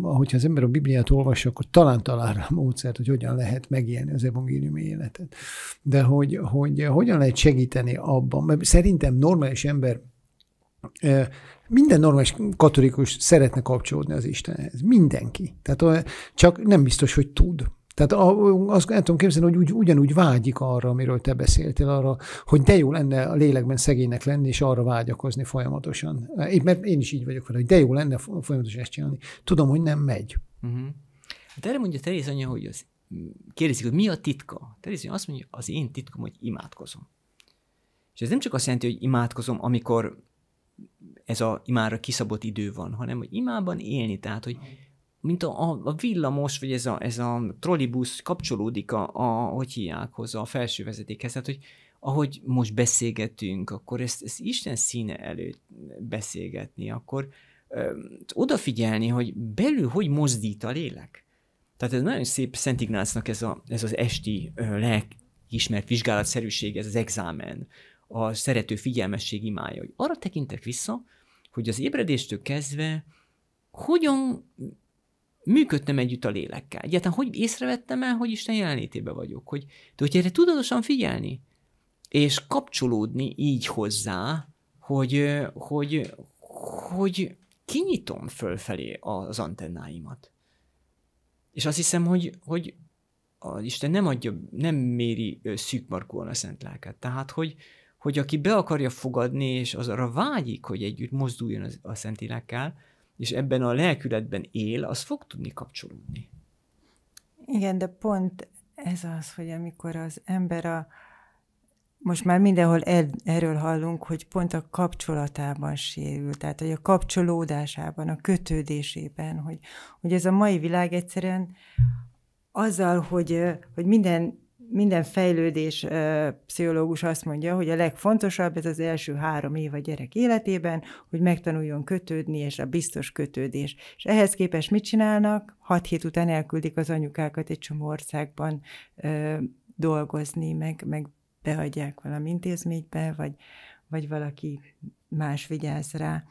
hogyha az ember a Bibliát olvassa, akkor talán talál rá módszert, hogy hogyan lehet megélni az evangéliumi életet. De hogy, hogy hogyan lehet segíteni abban, mert szerintem normális ember eh, minden normális katolikus szeretne kapcsolódni az Istenhez. Mindenki. Tehát csak nem biztos, hogy tud. Tehát azt nem tudom képzelni, hogy úgy, ugyanúgy vágyik arra, amiről te beszéltél, arra, hogy de jó lenne a lélekben szegénynek lenni, és arra vágyakozni folyamatosan. Épp, mert én is így vagyok vele, hogy de jó lenne folyamatosan ezt csinálni. Tudom, hogy nem megy. Uh-huh. Hát erre mondja Teréz anya, hogy az, kérdezik, hogy mi a titka. Teréz anya azt mondja, az én titkom, hogy imádkozom. És ez nem csak azt jelenti, hogy imádkozom, amikor ez a imára kiszabott idő van, hanem hogy imában élni, tehát hogy mint a, a villamos, vagy ez a, ez a trollibusz kapcsolódik a, a hogy hívják hozzá, a felső vezetékhez, tehát hogy ahogy most beszélgetünk, akkor ezt, ezt Isten színe előtt beszélgetni, akkor ö, odafigyelni, hogy belül hogy mozdít a lélek. Tehát ez nagyon szép Szent Ignácnak ez, a, ez az esti ö, lelkismert vizsgálatszerűség, ez az egzámen, a szerető figyelmesség imája, hogy arra tekintek vissza, hogy az ébredéstől kezdve hogyan működtem együtt a lélekkel. Egyáltalán hogy észrevettem el, hogy Isten jelenlétében vagyok. Hogy, de hogy erre tudatosan figyelni, és kapcsolódni így hozzá, hogy, hogy, hogy kinyitom fölfelé az antennáimat. És azt hiszem, hogy, hogy az Isten nem adja, nem méri szűkmarkóan a szent lelket. Tehát, hogy, hogy aki be akarja fogadni, és az arra vágyik, hogy együtt mozduljon az, a Szentlélekkel, és ebben a lelkületben él, az fog tudni kapcsolódni. Igen, de pont ez az, hogy amikor az ember a, most már mindenhol er, erről hallunk, hogy pont a kapcsolatában sérül, tehát hogy a kapcsolódásában, a kötődésében, hogy, hogy ez a mai világ egyszerűen azzal, hogy, hogy minden minden fejlődés pszichológus azt mondja, hogy a legfontosabb ez az első három év a gyerek életében, hogy megtanuljon kötődni, és a biztos kötődés. És ehhez képest mit csinálnak? Hat hét után elküldik az anyukákat egy csomó országban ö, dolgozni, meg, meg beadják valami intézménybe, vagy, vagy valaki más vigyáz rá.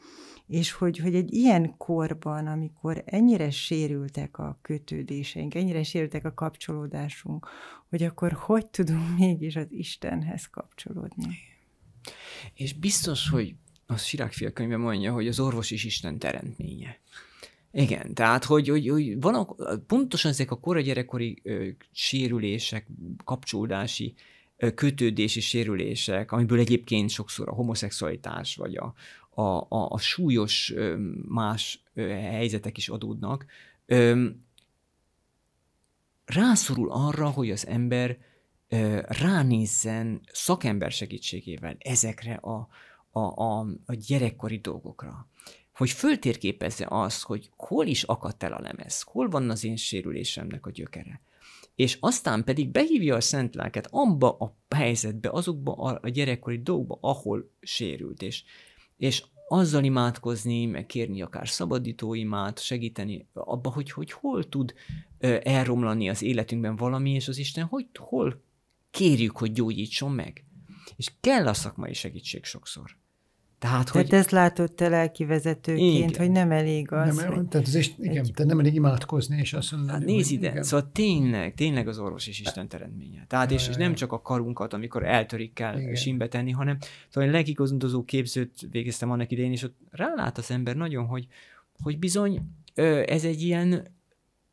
És hogy, hogy egy ilyen korban, amikor ennyire sérültek a kötődéseink, ennyire sérültek a kapcsolódásunk, hogy akkor hogy tudunk mégis az Istenhez kapcsolódni? És biztos, hogy a Sirák könyve mondja, hogy az orvos is Isten teremtménye. Igen, tehát hogy, hogy, hogy vannak pontosan ezek a kora gyerekkori ö, sérülések, kapcsolódási kötődési sérülések, amiből egyébként sokszor a homoszexualitás vagy a, a, a, a súlyos más helyzetek is adódnak, rászorul arra, hogy az ember ránézzen szakember segítségével ezekre a, a, a, a gyerekkori dolgokra. Hogy föltérképezze azt, hogy hol is akadt el a lemez, hol van az én sérülésemnek a gyökere és aztán pedig behívja a szent lelket abba a helyzetbe, azokba a gyerekkori dolgokba, ahol sérült, és, és azzal imádkozni, meg kérni akár szabadító segíteni abba, hogy, hogy hol tud elromlani az életünkben valami, és az Isten hogy, hol kérjük, hogy gyógyítson meg. És kell a szakmai segítség sokszor. Tehát, hogy... Tehát ezt látod te lelki vezetőként, hogy nem elég az. Nem, hogy... tehát, ez is, igen, egy... tehát nem elég imádkozni, és azt mondani. Hát nézd ide, igen. szóval tényleg, tényleg az orvos és Isten teremtménye. Tehát, ja, és, ja, és nem csak a karunkat, amikor eltörik kell simbe tenni, hanem szóval a lelkigazondozó képzőt végeztem annak idején, és ott rálát az ember nagyon, hogy, hogy bizony ez egy ilyen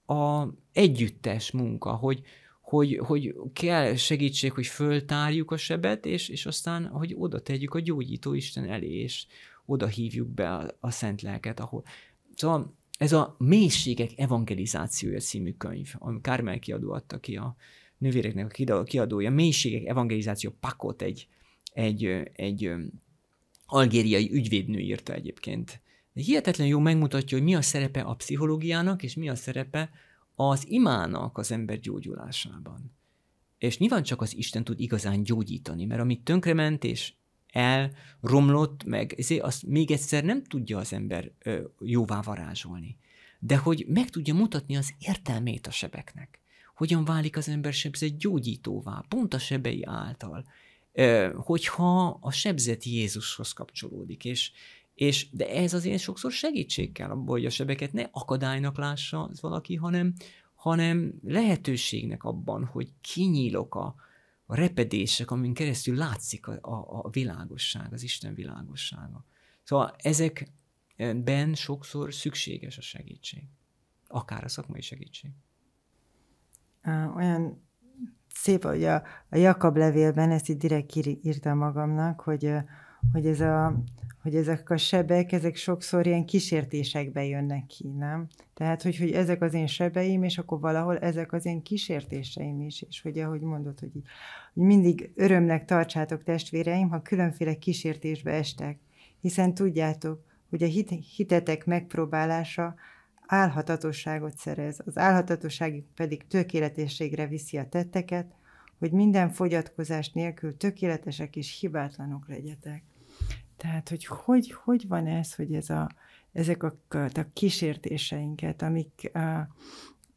a együttes munka, hogy, hogy, hogy kell segítség, hogy föltárjuk a sebet, és, és aztán, hogy oda tegyük a gyógyító Isten elé, és oda hívjuk be a, a szent lelket, ahol. Szóval ez a Mélységek evangelizációja című könyv, ami Kármel kiadó adta ki a nővéreknek a kiadója, Mélységek evangelizáció pakot egy, egy, egy algériai ügyvédnő írta egyébként. De hihetetlen jó megmutatja, hogy mi a szerepe a pszichológiának, és mi a szerepe az imának az ember gyógyulásában. És nyilván csak az Isten tud igazán gyógyítani, mert amit tönkrement és elromlott, meg ezért azt még egyszer nem tudja az ember ö, jóvá varázsolni. De hogy meg tudja mutatni az értelmét a sebeknek. Hogyan válik az ember sebzett gyógyítóvá, pont a sebei által, ö, hogyha a sebzet Jézushoz kapcsolódik, és, és, de ez azért sokszor segítség kell abban, hogy a sebeket ne akadálynak lássa valaki, hanem, hanem lehetőségnek abban, hogy kinyílok a, a repedések, amin keresztül látszik a, a, a világosság, az Isten világossága. Szóval ezekben sokszor szükséges a segítség, akár a szakmai segítség. Olyan szép, hogy a, a Jakab levélben, ezt itt direkt írtam magamnak, hogy, hogy ez a, hogy ezek a sebek, ezek sokszor ilyen kísértésekbe jönnek ki, nem? Tehát, hogy, hogy ezek az én sebeim, és akkor valahol ezek az én kísértéseim is, és hogy ahogy mondod, hogy, így, hogy mindig örömnek tartsátok testvéreim, ha különféle kísértésbe estek, hiszen tudjátok, hogy a hit, hitetek megpróbálása álhatatosságot szerez, az álhatatosság pedig tökéletességre viszi a tetteket, hogy minden fogyatkozás nélkül tökéletesek és hibátlanok legyetek. Tehát, hogy hogy, hogy van ez, hogy ez a, ezek a, a kísértéseinket, amik a,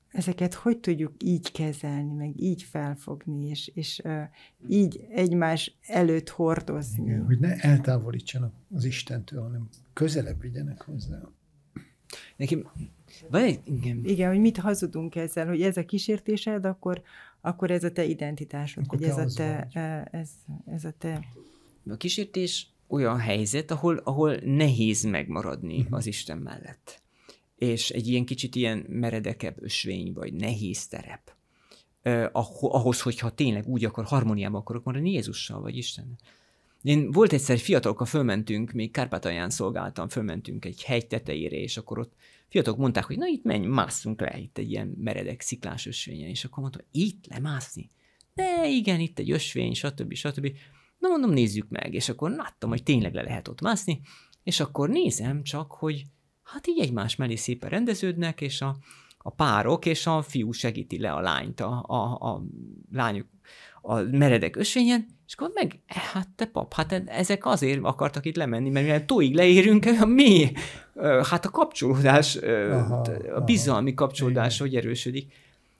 ezeket hogy tudjuk így kezelni, meg így felfogni, és, és a, így egymás előtt hordozni. Igen, hogy ne eltávolítsanak az Istentől, hanem közelebb vigyenek hozzá. Nekem van egy... Igen. igen, hogy mit hazudunk ezzel, hogy ez a kísértésed, akkor, akkor ez a te identitásod, akkor hogy te ez, a te, ez, ez a te... A kísértés olyan helyzet, ahol, ahol nehéz megmaradni uh-huh. az Isten mellett. És egy ilyen kicsit ilyen meredekebb ösvény, vagy nehéz terep. Eh, ahhoz, hogyha tényleg úgy akar, harmóniában akarok maradni Jézussal, vagy Isten. Én volt egyszer fiatalok, fölmentünk, még Kárpátalján szolgáltam, fölmentünk egy hegy tetejére, és akkor ott fiatalok mondták, hogy na itt menj, másszunk le itt egy ilyen meredek sziklás ösvényen, és akkor mondtam, itt lemászni? De igen, itt egy ösvény, stb. stb. stb na mondom, nézzük meg, és akkor láttam, hogy tényleg le lehet ott mászni, és akkor nézem csak, hogy hát így egymás mellé szépen rendeződnek, és a, a párok, és a fiú segíti le a lányt, a, a, a lányok a meredek ösvényen, és akkor meg, e, hát te pap, hát ezek azért akartak itt lemenni, mert mivel tóig leérünk, a mi, hát a kapcsolódás, aha, a bizalmi aha. kapcsolódás, Igen. hogy erősödik.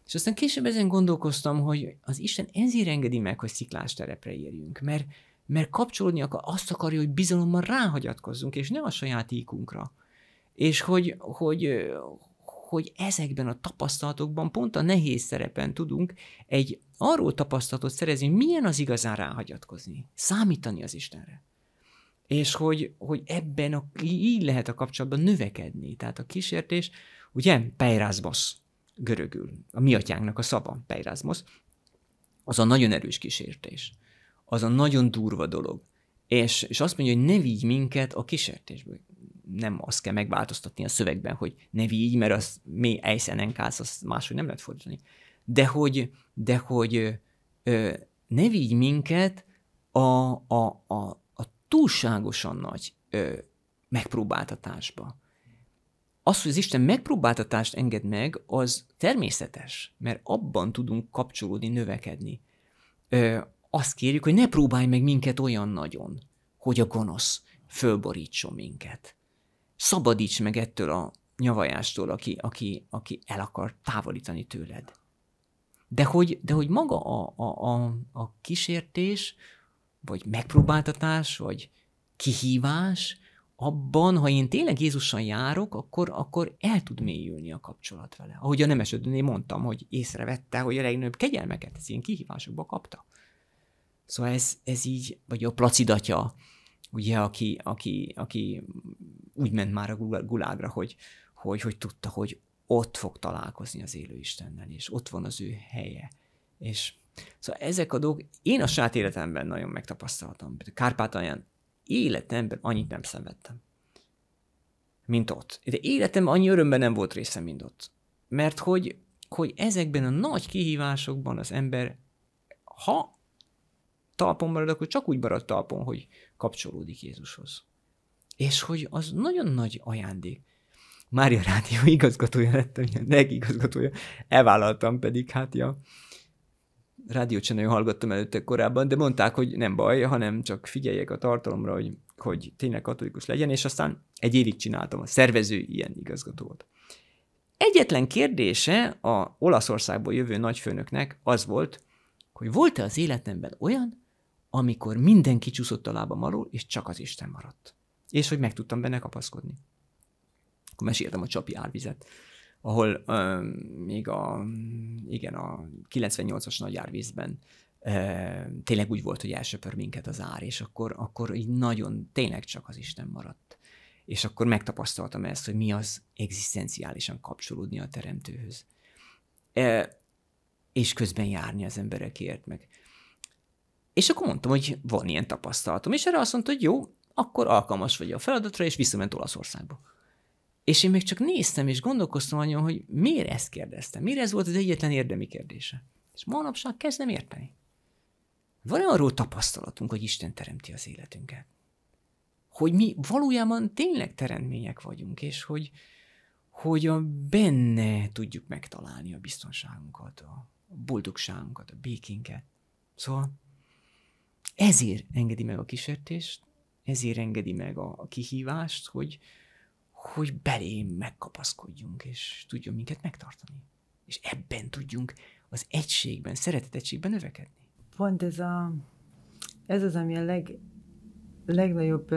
És aztán később ezen gondolkoztam, hogy az Isten ezért engedi meg, hogy sziklás terepre érjünk, mert, mert kapcsolódni akar, azt akarja, hogy bizalommal ráhagyatkozzunk, és ne a saját íkunkra. És hogy, hogy, hogy ezekben a tapasztalatokban, pont a nehéz szerepen tudunk egy arról tapasztalatot szerezni, hogy milyen az igazán ráhagyatkozni, számítani az Istenre. És hogy, hogy ebben a, így lehet a kapcsolatban növekedni. Tehát a kísértés, ugye, pejrázbasz görögül, a mi atyánknak a szava, Peirázmosz, az a nagyon erős kísértés, az a nagyon durva dolog. És, és azt mondja, hogy ne vigy minket a kísértésből. Nem azt kell megváltoztatni a szövegben, hogy ne vigy, mert az mi kász, azt máshogy nem lehet fordítani. De hogy, de hogy ö, ne vigy minket a, a, a, a túlságosan nagy ö, megpróbáltatásba az, hogy az Isten megpróbáltatást enged meg, az természetes, mert abban tudunk kapcsolódni, növekedni. Ö, azt kérjük, hogy ne próbálj meg minket olyan nagyon, hogy a gonosz fölborítson minket. Szabadíts meg ettől a nyavajástól, aki, aki, aki el akar távolítani tőled. De hogy, de hogy maga a, a, a, a kísértés, vagy megpróbáltatás, vagy kihívás, abban, ha én tényleg Jézussal járok, akkor, akkor el tud mélyülni a kapcsolat vele. Ahogy a nemesödőnél mondtam, hogy észrevette, hogy a legnagyobb kegyelmeket az ilyen kihívásokba kapta. Szóval ez, ez így, vagy a placidatja, ugye, aki, aki, aki úgy ment már a gulágra, hogy, hogy, hogy tudta, hogy ott fog találkozni az élő Istennel, és ott van az ő helye. És szóval ezek a dolgok, én a saját életemben nagyon megtapasztaltam. Kárpátalján életemben annyit nem szenvedtem, mint ott. De életemben annyi örömben nem volt része, mint ott. Mert hogy, hogy ezekben a nagy kihívásokban az ember, ha talpon marad, akkor csak úgy marad talpon, hogy kapcsolódik Jézushoz. És hogy az nagyon nagy ajándék. Mária Rádió igazgatója lettem, ilyen igazgatója, elvállaltam pedig, hát ja, rádiót hallgattam előtte korábban, de mondták, hogy nem baj, hanem csak figyeljek a tartalomra, hogy, hogy tényleg katolikus legyen, és aztán egy évig csináltam, a szervező ilyen igazgató volt. Egyetlen kérdése a Olaszországból jövő nagyfőnöknek az volt, hogy volt-e az életemben olyan, amikor minden kicsúszott a lábam alól, és csak az Isten maradt. És hogy meg tudtam benne kapaszkodni. Akkor meséltem a csapi árvizet ahol uh, még a, igen, a 98-as nagy árvízben tényleg úgy volt, hogy elsöpör minket az ár, és akkor, akkor így nagyon, tényleg csak az Isten maradt. És akkor megtapasztaltam ezt, hogy mi az egzisztenciálisan kapcsolódni a Teremtőhöz. E, és közben járni az emberekért meg. És akkor mondtam, hogy van ilyen tapasztalatom, és erre azt mondta, hogy jó, akkor alkalmas vagy a feladatra, és visszament Olaszországba. És én még csak néztem, és gondolkoztam anyon, hogy miért ezt kérdeztem, miért ez volt az egyetlen érdemi kérdése. És manapság kezdem érteni. Van-e arról tapasztalatunk, hogy Isten teremti az életünket? Hogy mi valójában tényleg teremtmények vagyunk, és hogy, hogy a benne tudjuk megtalálni a biztonságunkat, a boldogságunkat, a békénket. Szóval ezért engedi meg a kísértést, ezért engedi meg a kihívást, hogy, hogy belé megkapaszkodjunk, és tudjon minket megtartani. És ebben tudjunk az egységben, szeretett egységben növekedni. Pont ez, a, ez az, ami a leg, legnagyobb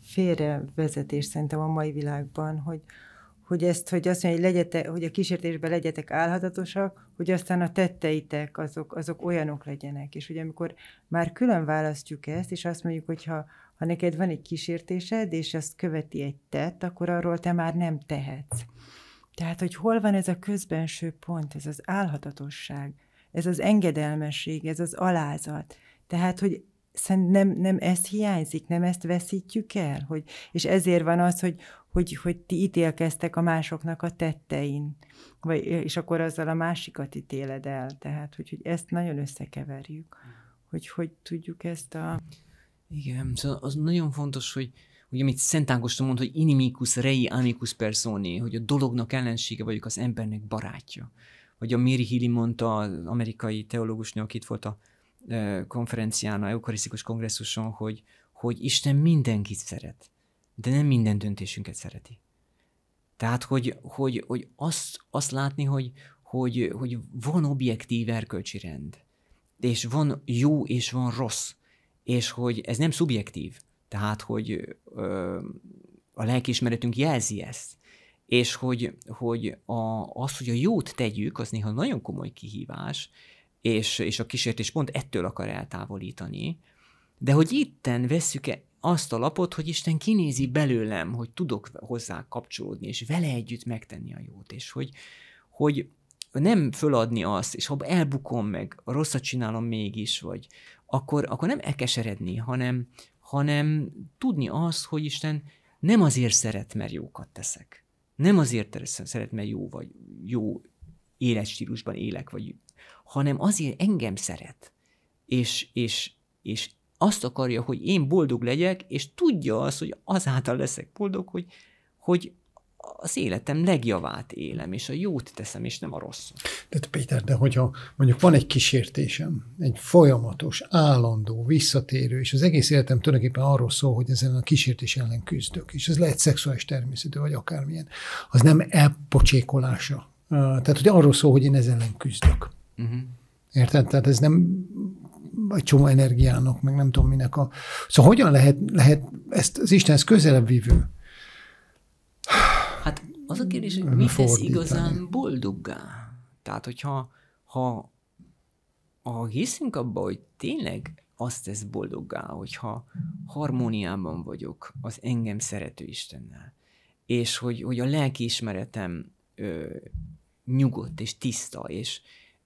félrevezetés szerintem a mai világban, hogy, hogy ezt, hogy azt mondja, hogy, legyetek, hogy a kísértésben legyetek álhatatosak, hogy aztán a tetteitek azok, azok olyanok legyenek. És hogy amikor már külön választjuk ezt, és azt mondjuk, hogyha ha ha neked van egy kísértésed, és azt követi egy tett, akkor arról te már nem tehetsz. Tehát, hogy hol van ez a közbenső pont, ez az álhatatosság, ez az engedelmesség, ez az alázat. Tehát, hogy szerintem nem, nem ezt hiányzik, nem ezt veszítjük el, hogy, és ezért van az, hogy, hogy, hogy ti ítélkeztek a másoknak a tettein, vagy, és akkor azzal a másikat ítéled el. Tehát, hogy, hogy ezt nagyon összekeverjük, hogy hogy tudjuk ezt a igen, szóval az nagyon fontos, hogy ugye amit Szent Ágoston mond, hogy inimicus rei amicus personi, hogy a dolognak ellensége vagyok, az embernek barátja. Vagy a Mary Healy mondta, az amerikai teológusnő, aki itt volt a konferencián, a eukarisztikus kongresszuson, hogy, hogy Isten mindenkit szeret, de nem minden döntésünket szereti. Tehát, hogy, hogy, hogy azt, azt látni, hogy, hogy, hogy van objektív erkölcsi rend, és van jó és van rossz, és hogy ez nem szubjektív, tehát hogy ö, a lelkiismeretünk jelzi ezt, és hogy, hogy a, az, hogy a jót tegyük, az néha nagyon komoly kihívás, és, és a kísértés pont ettől akar eltávolítani, de hogy itten vesszük -e azt a lapot, hogy Isten kinézi belőlem, hogy tudok hozzá kapcsolódni, és vele együtt megtenni a jót, és hogy, hogy nem föladni azt, és ha elbukom meg, rosszat csinálom mégis, vagy akkor, akkor nem ekeseredni, hanem, hanem tudni azt, hogy Isten nem azért szeret, mert jókat teszek. Nem azért szeret, mert jó vagy, jó életstílusban élek, vagy, hanem azért engem szeret. És, és, és azt akarja, hogy én boldog legyek, és tudja azt, hogy azáltal leszek boldog, hogy, hogy az életem legjavát élem, és a jót teszem, és nem a rossz. De Péter, de hogyha mondjuk van egy kísértésem, egy folyamatos, állandó, visszatérő, és az egész életem tulajdonképpen arról szól, hogy ezen a kísértés ellen küzdök, és ez lehet szexuális természetű, vagy akármilyen, az nem elpocsékolása. Tehát, hogy arról szól, hogy én ezen ellen küzdök. Uh-huh. Érted? Tehát ez nem egy csomó energiának, meg nem tudom minek a... Szóval hogyan lehet, lehet ezt az Istenhez közelebb vívő az a kérdés, hogy mi tesz igazán boldoggá? Tehát, hogyha ha, ha hiszünk abba, hogy tényleg azt tesz boldoggá, hogyha harmóniában vagyok az engem szerető Istennel, és hogy, hogy a lelkiismeretem ö, nyugodt és tiszta, és,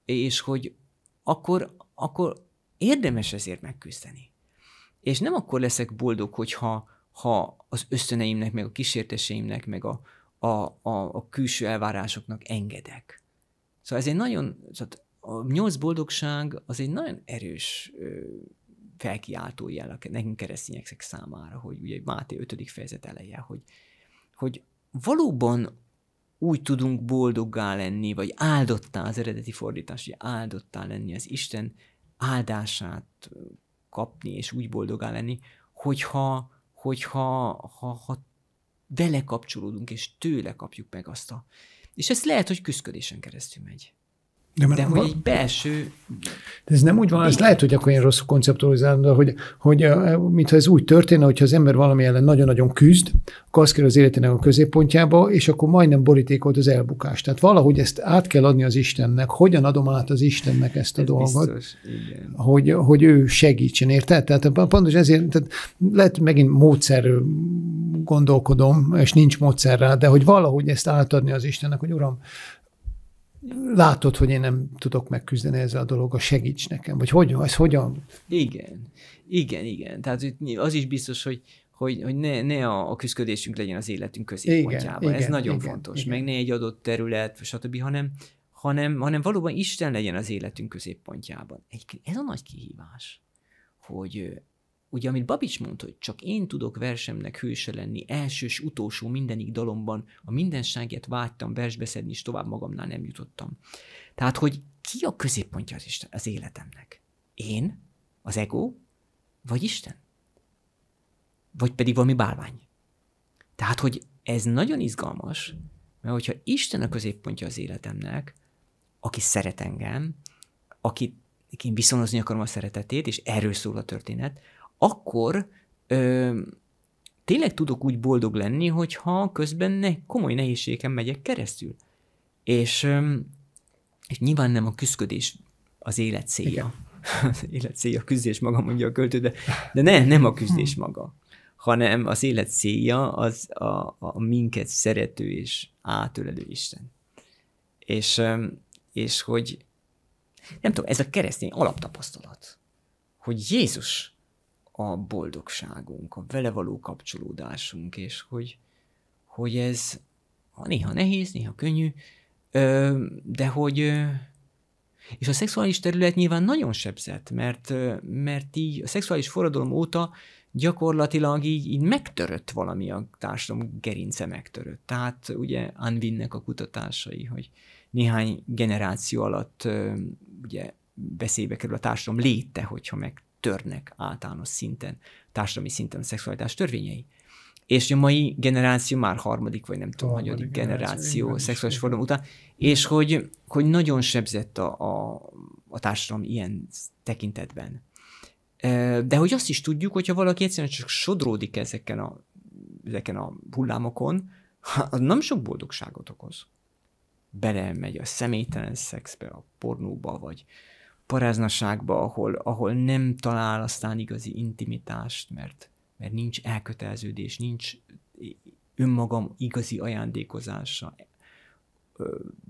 és hogy akkor, akkor érdemes ezért megküzdeni. És nem akkor leszek boldog, hogyha ha az ösztöneimnek, meg a kísérteseimnek, meg a, a, a, a külső elvárásoknak engedek. Szóval ez egy nagyon, szóval a nyolc boldogság az egy nagyon erős felkiáltó jel a, nekünk keresztények számára, hogy ugye Máté 5. fejezet eleje, hogy, hogy valóban úgy tudunk boldoggá lenni, vagy áldottá az eredeti fordítás, hogy áldottá lenni az Isten áldását kapni, és úgy boldoggá lenni, hogyha, hogyha ha, ha vele kapcsolódunk, és tőle kapjuk meg azt a... És ez lehet, hogy küzdködésen keresztül megy. De, de hogy egy belső... De ez nem úgy van, ez lehet, hogy akkor én rosszul konceptualizálom, de hogy, hogy mintha ez úgy történne, hogyha az ember valami ellen nagyon-nagyon küzd, akkor az kerül az életének a középpontjába, és akkor majdnem borítékolt az elbukás. Tehát valahogy ezt át kell adni az Istennek. Hogyan adom át az Istennek ezt a ez dolgot? Biztos, igen. Hogy, hogy ő segítsen, érted? Tehát pontosan ezért, tehát lehet megint módszer gondolkodom, és nincs módszer rá, de hogy valahogy ezt átadni az Istennek, hogy Uram, látod, hogy én nem tudok megküzdeni ezzel a dologgal, segíts nekem, vagy hogyan, ez hogyan? Igen, igen, igen. Tehát az is biztos, hogy, hogy, hogy ne, ne a, a küzdködésünk legyen az életünk középpontjában. Ez nagyon igen, fontos. Igen. Meg ne egy adott terület, stb., hanem, hanem, hanem valóban Isten legyen az életünk középpontjában. Egy, ez a nagy kihívás, hogy Ugye, amit Babics mond, hogy csak én tudok versemnek hőse lenni, elsős, utolsó, mindenik dalomban, a mindenságet vágytam versbe szedni, és tovább magamnál nem jutottam. Tehát, hogy ki a középpontja az, Isten, az életemnek? Én? Az ego? Vagy Isten? Vagy pedig valami bálvány? Tehát, hogy ez nagyon izgalmas, mert hogyha Isten a középpontja az életemnek, aki szeret engem, aki én viszonozni akarom a szeretetét, és erről szól a történet, akkor ö, tényleg tudok úgy boldog lenni, hogyha közben ne, komoly nehézségem megyek keresztül. És, ö, és nyilván nem a küzdködés az élet célja. az élet célja, a küzdés maga mondja a költő, de, de ne, nem a küzdés hmm. maga hanem az élet célja az a, a minket szerető és átölelő Isten. És, és hogy nem tudom, ez a keresztény alaptapasztalat, hogy Jézus a boldogságunk, a vele való kapcsolódásunk, és hogy, hogy ez néha nehéz, néha könnyű, de hogy és a szexuális terület nyilván nagyon sebzett, mert, mert így a szexuális forradalom óta gyakorlatilag így, így megtörött valami a társadalom gerince megtörött. Tehát ugye Anvinnek a kutatásai, hogy néhány generáció alatt ugye beszélybe kerül a társadalom léte, hogyha meg törnek általános szinten, társadalmi szinten a szexualitás törvényei. És a mai generáció már harmadik, vagy nem tudom, hanyadik generáció igen, szexuális fordulom után, és hogy, hogy nagyon sebzett a, a, a társadalom ilyen tekintetben. De hogy azt is tudjuk, hogyha valaki egyszerűen csak sodródik ezeken a, ezeken a hullámokon, az nem sok boldogságot okoz. Belemegy a személytelen szexbe, a pornóba, vagy, paráznaságba, ahol, ahol nem talál aztán igazi intimitást, mert, mert nincs elköteleződés, nincs önmagam igazi ajándékozása,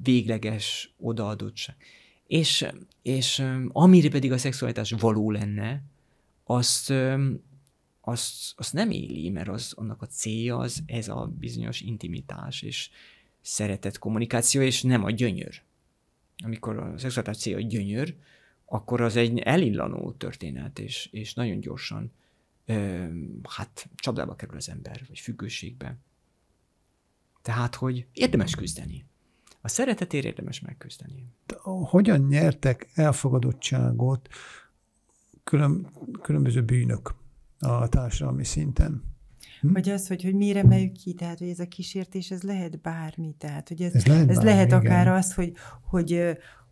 végleges odaadottság. És, és amire pedig a szexualitás való lenne, azt, azt, azt nem éli, mert az, annak a célja az ez a bizonyos intimitás és szeretett kommunikáció, és nem a gyönyör. Amikor a szexualitás célja a gyönyör, akkor az egy elillanó történet, és, és nagyon gyorsan ö, hát csapdába kerül az ember, vagy függőségbe. Tehát, hogy érdemes küzdeni. A szeretetért érdemes megküzdeni. De hogyan nyertek elfogadottságot külön, különböző bűnök a társadalmi szinten? Hm? Vagy az, hogy, hogy mire megy ki, tehát hogy ez a kísértés, ez lehet bármi, tehát hogy ez, ez lehet, ez bármi, lehet akár igen. az, hogy, hogy,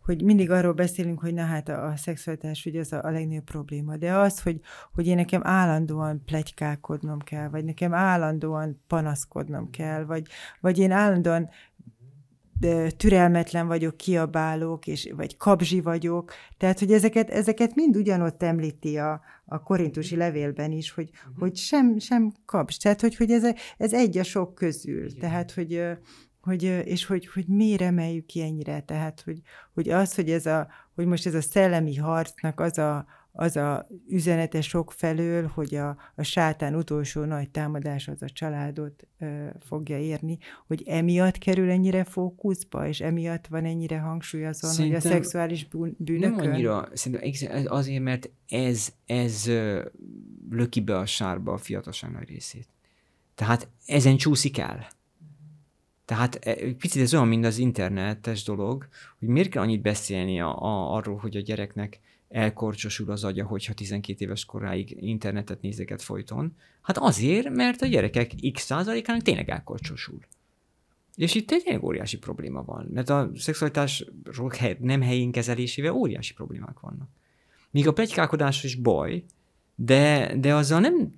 hogy mindig arról beszélünk, hogy na hát a, a szexualitás ugye az a, a legnagyobb probléma, de az, hogy, hogy én nekem állandóan plegykálkodnom kell, vagy nekem állandóan panaszkodnom kell, vagy, vagy én állandóan de türelmetlen vagyok, kiabálok, és, vagy kapzsi vagyok. Tehát, hogy ezeket, ezeket mind ugyanott említi a, a korintusi levélben is, hogy, uh-huh. hogy sem, sem kabzs. Tehát, hogy, hogy ez, ez egy a sok közül. Igen. Tehát, hogy hogy, és hogy, hogy miért emeljük ki ennyire, tehát, hogy, hogy az, hogy, ez a, hogy most ez a szellemi harcnak az a, az a üzenete sok felől, hogy a, a sátán utolsó nagy támadás az a családot ö, fogja érni, hogy emiatt kerül ennyire fókuszba, és emiatt van ennyire hangsúly azon, szerintem hogy a szexuális bűnökön? Nem annyira, szerintem azért, mert ez, ez löki be a sárba a fiatalság nagy részét. Tehát ezen csúszik el. Tehát e, picit ez olyan, mint az internetes dolog, hogy miért kell annyit beszélni a, a, arról, hogy a gyereknek elkorcsosul az agya, hogyha 12 éves koráig internetet nézeket folyton. Hát azért, mert a gyerekek x százalékának tényleg elkorcsosul. És itt egy tényleg óriási probléma van, mert a szexualitásról nem helyén kezelésével óriási problémák vannak. Míg a plegykálkodás is baj, de, de azzal nem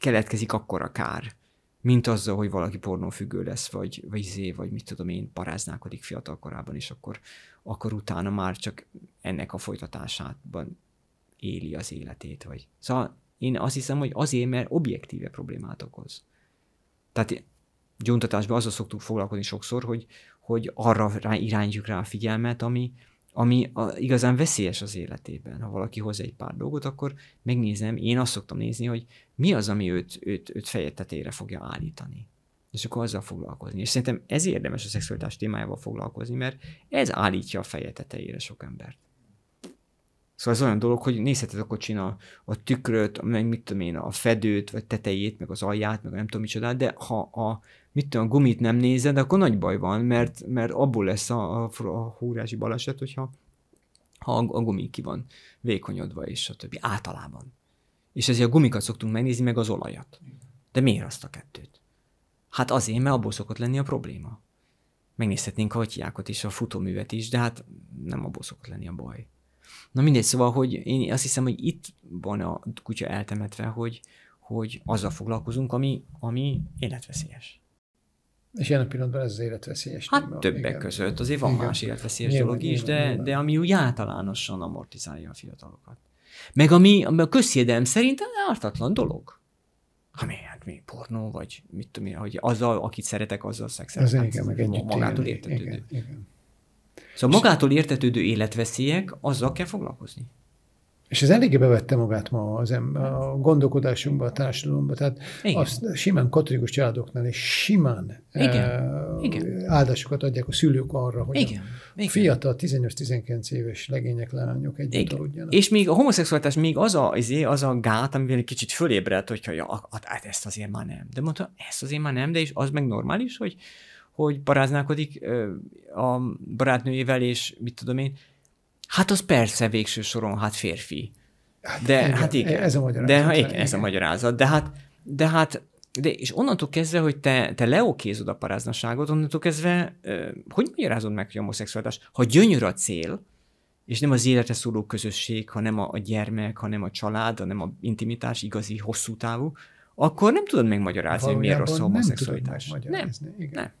keletkezik akkora kár mint azzal, hogy valaki pornófüggő lesz, vagy, vagy zé, vagy mit tudom én, paráználkodik fiatal korában, és akkor, akkor utána már csak ennek a folytatásában éli az életét. Vagy. Szóval én azt hiszem, hogy azért, mert objektíve problémát okoz. Tehát gyóntatásban azzal szoktuk foglalkozni sokszor, hogy, hogy arra rá, irányítjuk rá a figyelmet, ami, ami a, igazán veszélyes az életében. Ha valaki hoz egy pár dolgot, akkor megnézem, én azt szoktam nézni, hogy mi az, ami őt, őt, őt feje tetejére fogja állítani. És akkor azzal foglalkozni. És szerintem ez érdemes a szexualitás témájával foglalkozni, mert ez állítja a feje tetejére sok embert. Szóval ez olyan dolog, hogy nézheted a kocsin a, a tükröt, meg mit tudom én, a fedőt, vagy tetejét, meg az alját, meg nem tudom micsodát, de ha a, mit tudom, a gumit nem nézed, akkor nagy baj van, mert, mert abból lesz a, a, a húrási baleset, hogyha ha a, a gumi ki van vékonyodva, és a többi. Általában. És ezért a gumikat szoktunk megnézni, meg az olajat. De miért azt a kettőt? Hát azért, mert abból szokott lenni a probléma. Megnézhetnénk a hatyákat és a futóművet is, de hát nem abból szokott lenni a baj. Na mindegy, szóval, hogy én azt hiszem, hogy itt van a kutya eltemetve, hogy, hogy azzal foglalkozunk, ami, ami életveszélyes. És ilyen a pillanatban ez az életveszélyes. Hát téma. többek igen. között, azért van igen. más életveszélyes nyilván, dolog is, nyilván, de, nyilván. de ami úgy általánosan amortizálja a fiatalokat. Meg ami, ami a közhiedelem szerint ártatlan dolog. ha hát, hát mi, pornó, vagy mit tudom én, hogy azzal, akit szeretek, azzal szexelek. Ez hát, igen, meg együtt magától értetődő. Igen, igen. Szóval magától értetődő életveszélyek, azzal kell foglalkozni. És ez eléggé bevette magát ma az em- a gondolkodásunkba, a társadalomba. Tehát Igen. azt simán katolikus családoknál is simán eh, Igen. E- Igen. áldásokat adják a szülők arra, hogy Igen. Igen. fiatal 18-19 éves legények, lányok együtt aludjanak. És még a homoszexualitás még az a, izé, az a gát, amivel egy kicsit fölébredt, hogyha ja, hát ezt azért már nem. De mondta, ezt azért már nem, de és az meg normális, hogy hogy baráználkodik a barátnőjével, és mit tudom én, Hát az persze végső soron, hát férfi. Hát de igen, hát igen. Ez a magyarázat. De, ha, hát igen, ez a magyarázat. De hát, de hát de, és onnantól kezdve, hogy te, te leokézod a paráznaságot, onnantól kezdve, hogy magyarázod meg, hogy homoszexualitás? Ha gyönyör a cél, és nem az élete szóló közösség, hanem a, a gyermek, hanem a család, hanem a intimitás igazi, hosszú távú, akkor nem tudod megmagyarázni, hogy miért rossz a homoszexualitás. Nem, nem. Igen. nem.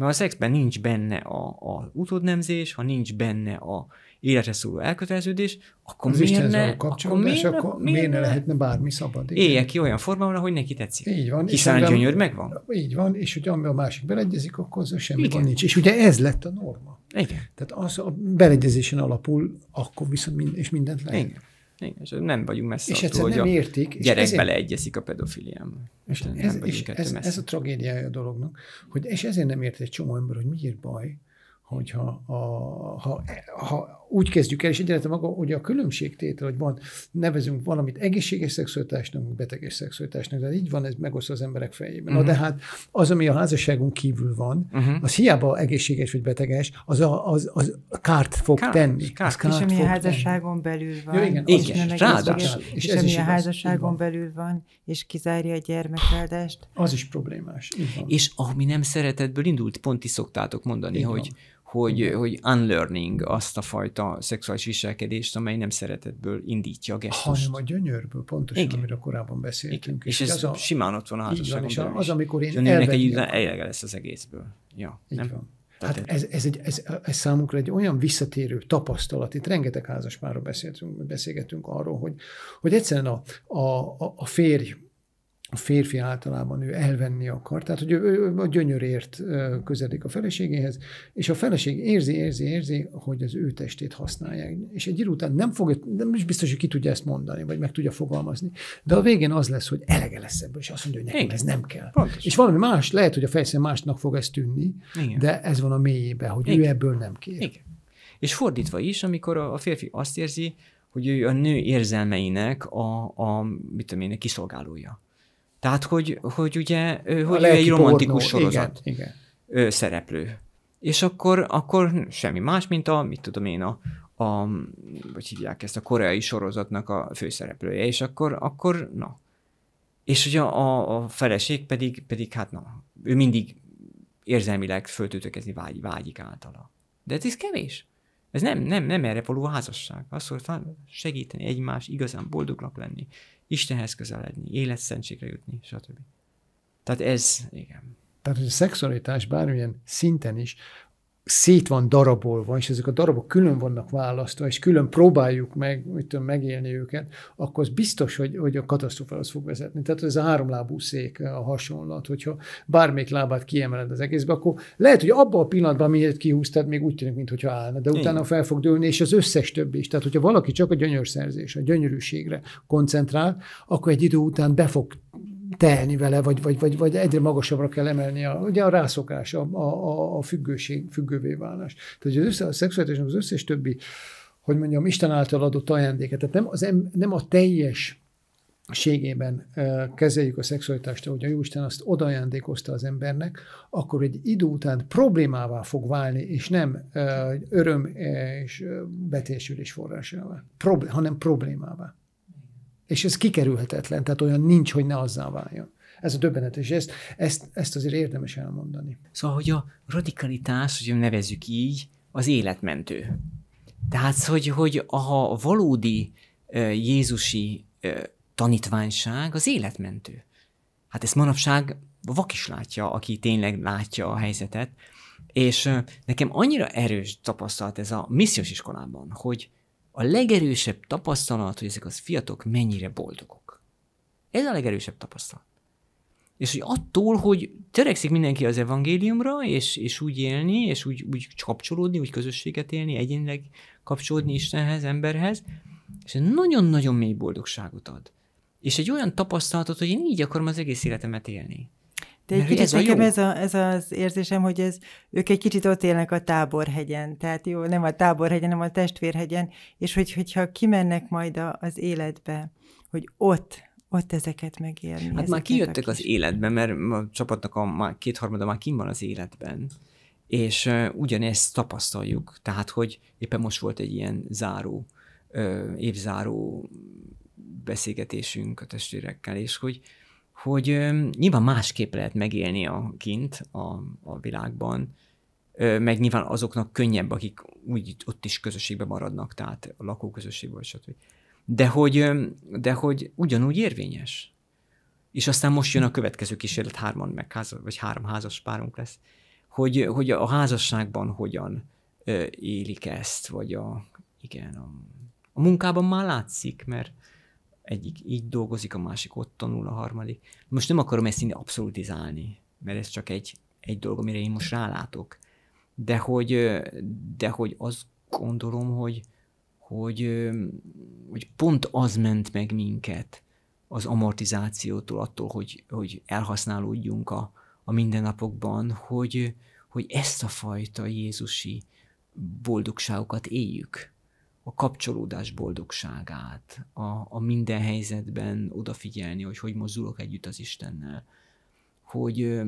Mert a szexben nincs benne a, a utódnemzés, ha nincs benne a életre szóló elköteleződés, akkor az miért ne, akkor miért, akkor miért ne lehetne bármi szabad? Éljek ki olyan formában, ahogy neki tetszik. Így van. Hiszen a gyönyör megvan. Így van, és hogyha a másik beleegyezik, akkor az semmi Igen. nincs. És ugye ez lett a norma. Igen. Tehát az a beleegyezésen alapul, akkor viszont mind, és mindent lehet. Igen. Igen, és nem vagyunk messze és attól, hogy nem értik, a gyerek és beleegyezik a pedofiliámmal. És, ez, nem és ez, ez, ez a tragédiája a dolognak, hogy, és ezért nem érti egy csomó ember, hogy miért baj, hogyha a, ha, ha úgy kezdjük el, és ide maga, hogy a különbségtétel, hogy van, nevezünk valamit egészséges szexualitásnak, beteges szexualitásnak, de így van, ez megosztja az emberek fejében. Uh-huh. Na, mhm. de hát az, ami a házasságunk kívül van, uh-huh. az hiába egészséges vagy beteges, az, a, az, az kárt fog kárt, tenni. Kárt, kárt és ami a házasságon tenni. belül van, ja, igen, az igen, nem És, és ez ami is a házasságon van. belül van, és kizárja a gyermekáldást. Az is problémás. És ami nem szeretetből indult, pont is szoktátok mondani, így hogy, van hogy, hogy unlearning azt a fajta szexuális viselkedést, amely nem szeretetből indítja a gesztust. Hanem a gyönyörből, pontosan, Igen. amiről korábban beszéltünk. És, és ez az a, simán ott van a házasságon és az, amikor én elvettem. egy elege lesz az egészből. Ja, nem? Van. hát ez, ez, egy, ez, ez számunkra egy olyan visszatérő tapasztalat, itt rengeteg házaspárról beszéltünk, beszélgetünk arról, hogy, hogy egyszerűen a, a, a férj a férfi általában ő elvenni akar, tehát hogy ő a gyönyörért közeledik a feleségéhez, és a feleség érzi, érzi, érzi, hogy az ő testét használják. És egy idő után nem fogja, nem is biztos, hogy ki tudja ezt mondani, vagy meg tudja fogalmazni, de a végén az lesz, hogy elege lesz ebből, és azt mondja, hogy nekem Igen. ez nem kell. Pontos. És valami más, lehet, hogy a fejszem másnak fog ez tűnni, Igen. de ez van a mélyében, hogy Igen. ő ebből nem kér. Igen. És fordítva is, amikor a férfi azt érzi, hogy ő a nő érzelmeinek a, a mit tudom én, kiszolgálója tehát, hogy, hogy ugye, hogy egy romantikus pornó. sorozat igen, igen. szereplő. És akkor, akkor semmi más, mint a, mit tudom én, a, a, hogy hívják ezt, a koreai sorozatnak a főszereplője, és akkor, akkor na. És ugye a, a feleség pedig, pedig hát na, ő mindig érzelmileg föltőtökezni vágy, vágyik általa. De ez kevés. Ez nem, nem, nem erre való házasság. Azt szokta segíteni egymás, igazán boldognak lenni. Istenhez közeledni, életszentségre jutni, stb. Tehát ez, igen. Tehát, hogy a szexualitás bármilyen szinten is szét van darabolva, és ezek a darabok külön vannak választva, és külön próbáljuk meg, mit tudom, megélni őket, akkor az biztos, hogy, hogy a az fog vezetni. Tehát ez a háromlábú szék eh, a hasonlat, hogyha bármelyik lábát kiemeled az egészbe, akkor lehet, hogy abban a pillanatban, amiért kihúztad, még úgy tűnik, mintha állna, de utána fel fog dőlni, és az összes többi is. Tehát, hogyha valaki csak a gyönyörszerzés, a gyönyörűségre koncentrál, akkor egy idő után be fog tehenni vele, vagy, vagy, vagy, vagy egyre magasabbra kell emelni a, ugye a rászokás, a, a, a függőség, függővé válás. Tehát az össze, a szexualitásnak az összes többi, hogy mondjam, Isten által adott ajándéket, tehát nem, az, nem a teljes ségében kezeljük a szexualitást, ahogy a Jóisten azt odajándékozta az embernek, akkor egy idő után problémává fog válni, és nem öröm és betésülés forrásává, hanem problémává. És ez kikerülhetetlen, tehát olyan nincs, hogy ne azzá váljon. Ez a döbbenetes, ezt, ezt, ezt azért érdemes elmondani. Szóval, hogy a radikalitás, hogy nevezzük így, az életmentő. Tehát, hogy, hogy a valódi Jézusi tanítványság az életmentő. Hát ezt manapság vak is látja, aki tényleg látja a helyzetet. És nekem annyira erős tapasztalat ez a missziós iskolában, hogy a legerősebb tapasztalat, hogy ezek az fiatok mennyire boldogok. Ez a legerősebb tapasztalat. És hogy attól, hogy törekszik mindenki az evangéliumra, és, és úgy élni, és úgy, úgy kapcsolódni, úgy közösséget élni, egyénileg kapcsolódni Istenhez, emberhez, és ez nagyon-nagyon mély boldogságot ad. És egy olyan tapasztalatot, hogy én így akarom az egész életemet élni. De egy kicsit ez nekem ez, a, ez az érzésem, hogy ez, ők egy kicsit ott élnek a táborhegyen, tehát jó, nem a táborhegyen, hanem a testvérhegyen, és hogy, hogyha kimennek majd a, az életbe, hogy ott ott ezeket megélni. Hát már kijöttek az életbe, mert a csapatnak a már kétharmada már kim van az életben, és uh, ugyanezt tapasztaljuk, tehát hogy éppen most volt egy ilyen záró, uh, évzáró beszélgetésünk a testvérekkel, és hogy hogy nyilván másképp lehet megélni a kint a, a világban, meg nyilván azoknak könnyebb, akik úgy ott is közösségben maradnak, tehát a lakóközösségben, stb. De hogy, de hogy ugyanúgy érvényes. És aztán most jön a következő kísérlet, hárman meg háza, vagy három házas párunk lesz, hogy, hogy a házasságban hogyan élik ezt, vagy a, igen, a, a munkában már látszik, mert egyik így dolgozik, a másik ott tanul, a harmadik. Most nem akarom ezt így abszolutizálni, mert ez csak egy, egy dolog, amire én most rálátok. De hogy, de hogy azt gondolom, hogy, hogy, hogy pont az ment meg minket az amortizációtól, attól, hogy, hogy elhasználódjunk a, a mindennapokban, hogy, hogy ezt a fajta Jézusi boldogságokat éljük a kapcsolódás boldogságát, a, a minden helyzetben odafigyelni, hogy hogy mozdulok együtt az Istennel, hogy,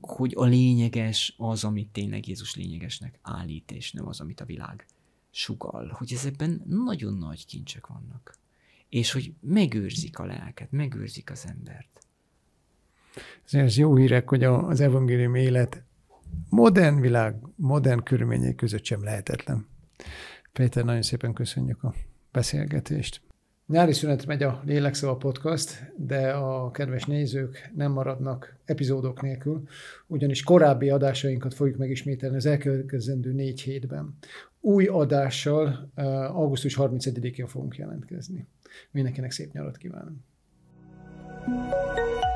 hogy a lényeges az, amit tényleg Jézus lényegesnek állít, és nem az, amit a világ sugal, hogy ezekben nagyon nagy kincsek vannak, és hogy megőrzik a lelket, megőrzik az embert. Ezért ez jó hírek, hogy az evangélium élet modern világ, modern körülmények között sem lehetetlen. Péter, nagyon szépen köszönjük a beszélgetést. Nyári szünet megy a Lélekszava Podcast, de a kedves nézők nem maradnak epizódok nélkül, ugyanis korábbi adásainkat fogjuk megismételni az elkövetkezendő négy hétben. Új adással augusztus 31-én fogunk jelentkezni. Mindenkinek szép nyarat kívánunk! thank you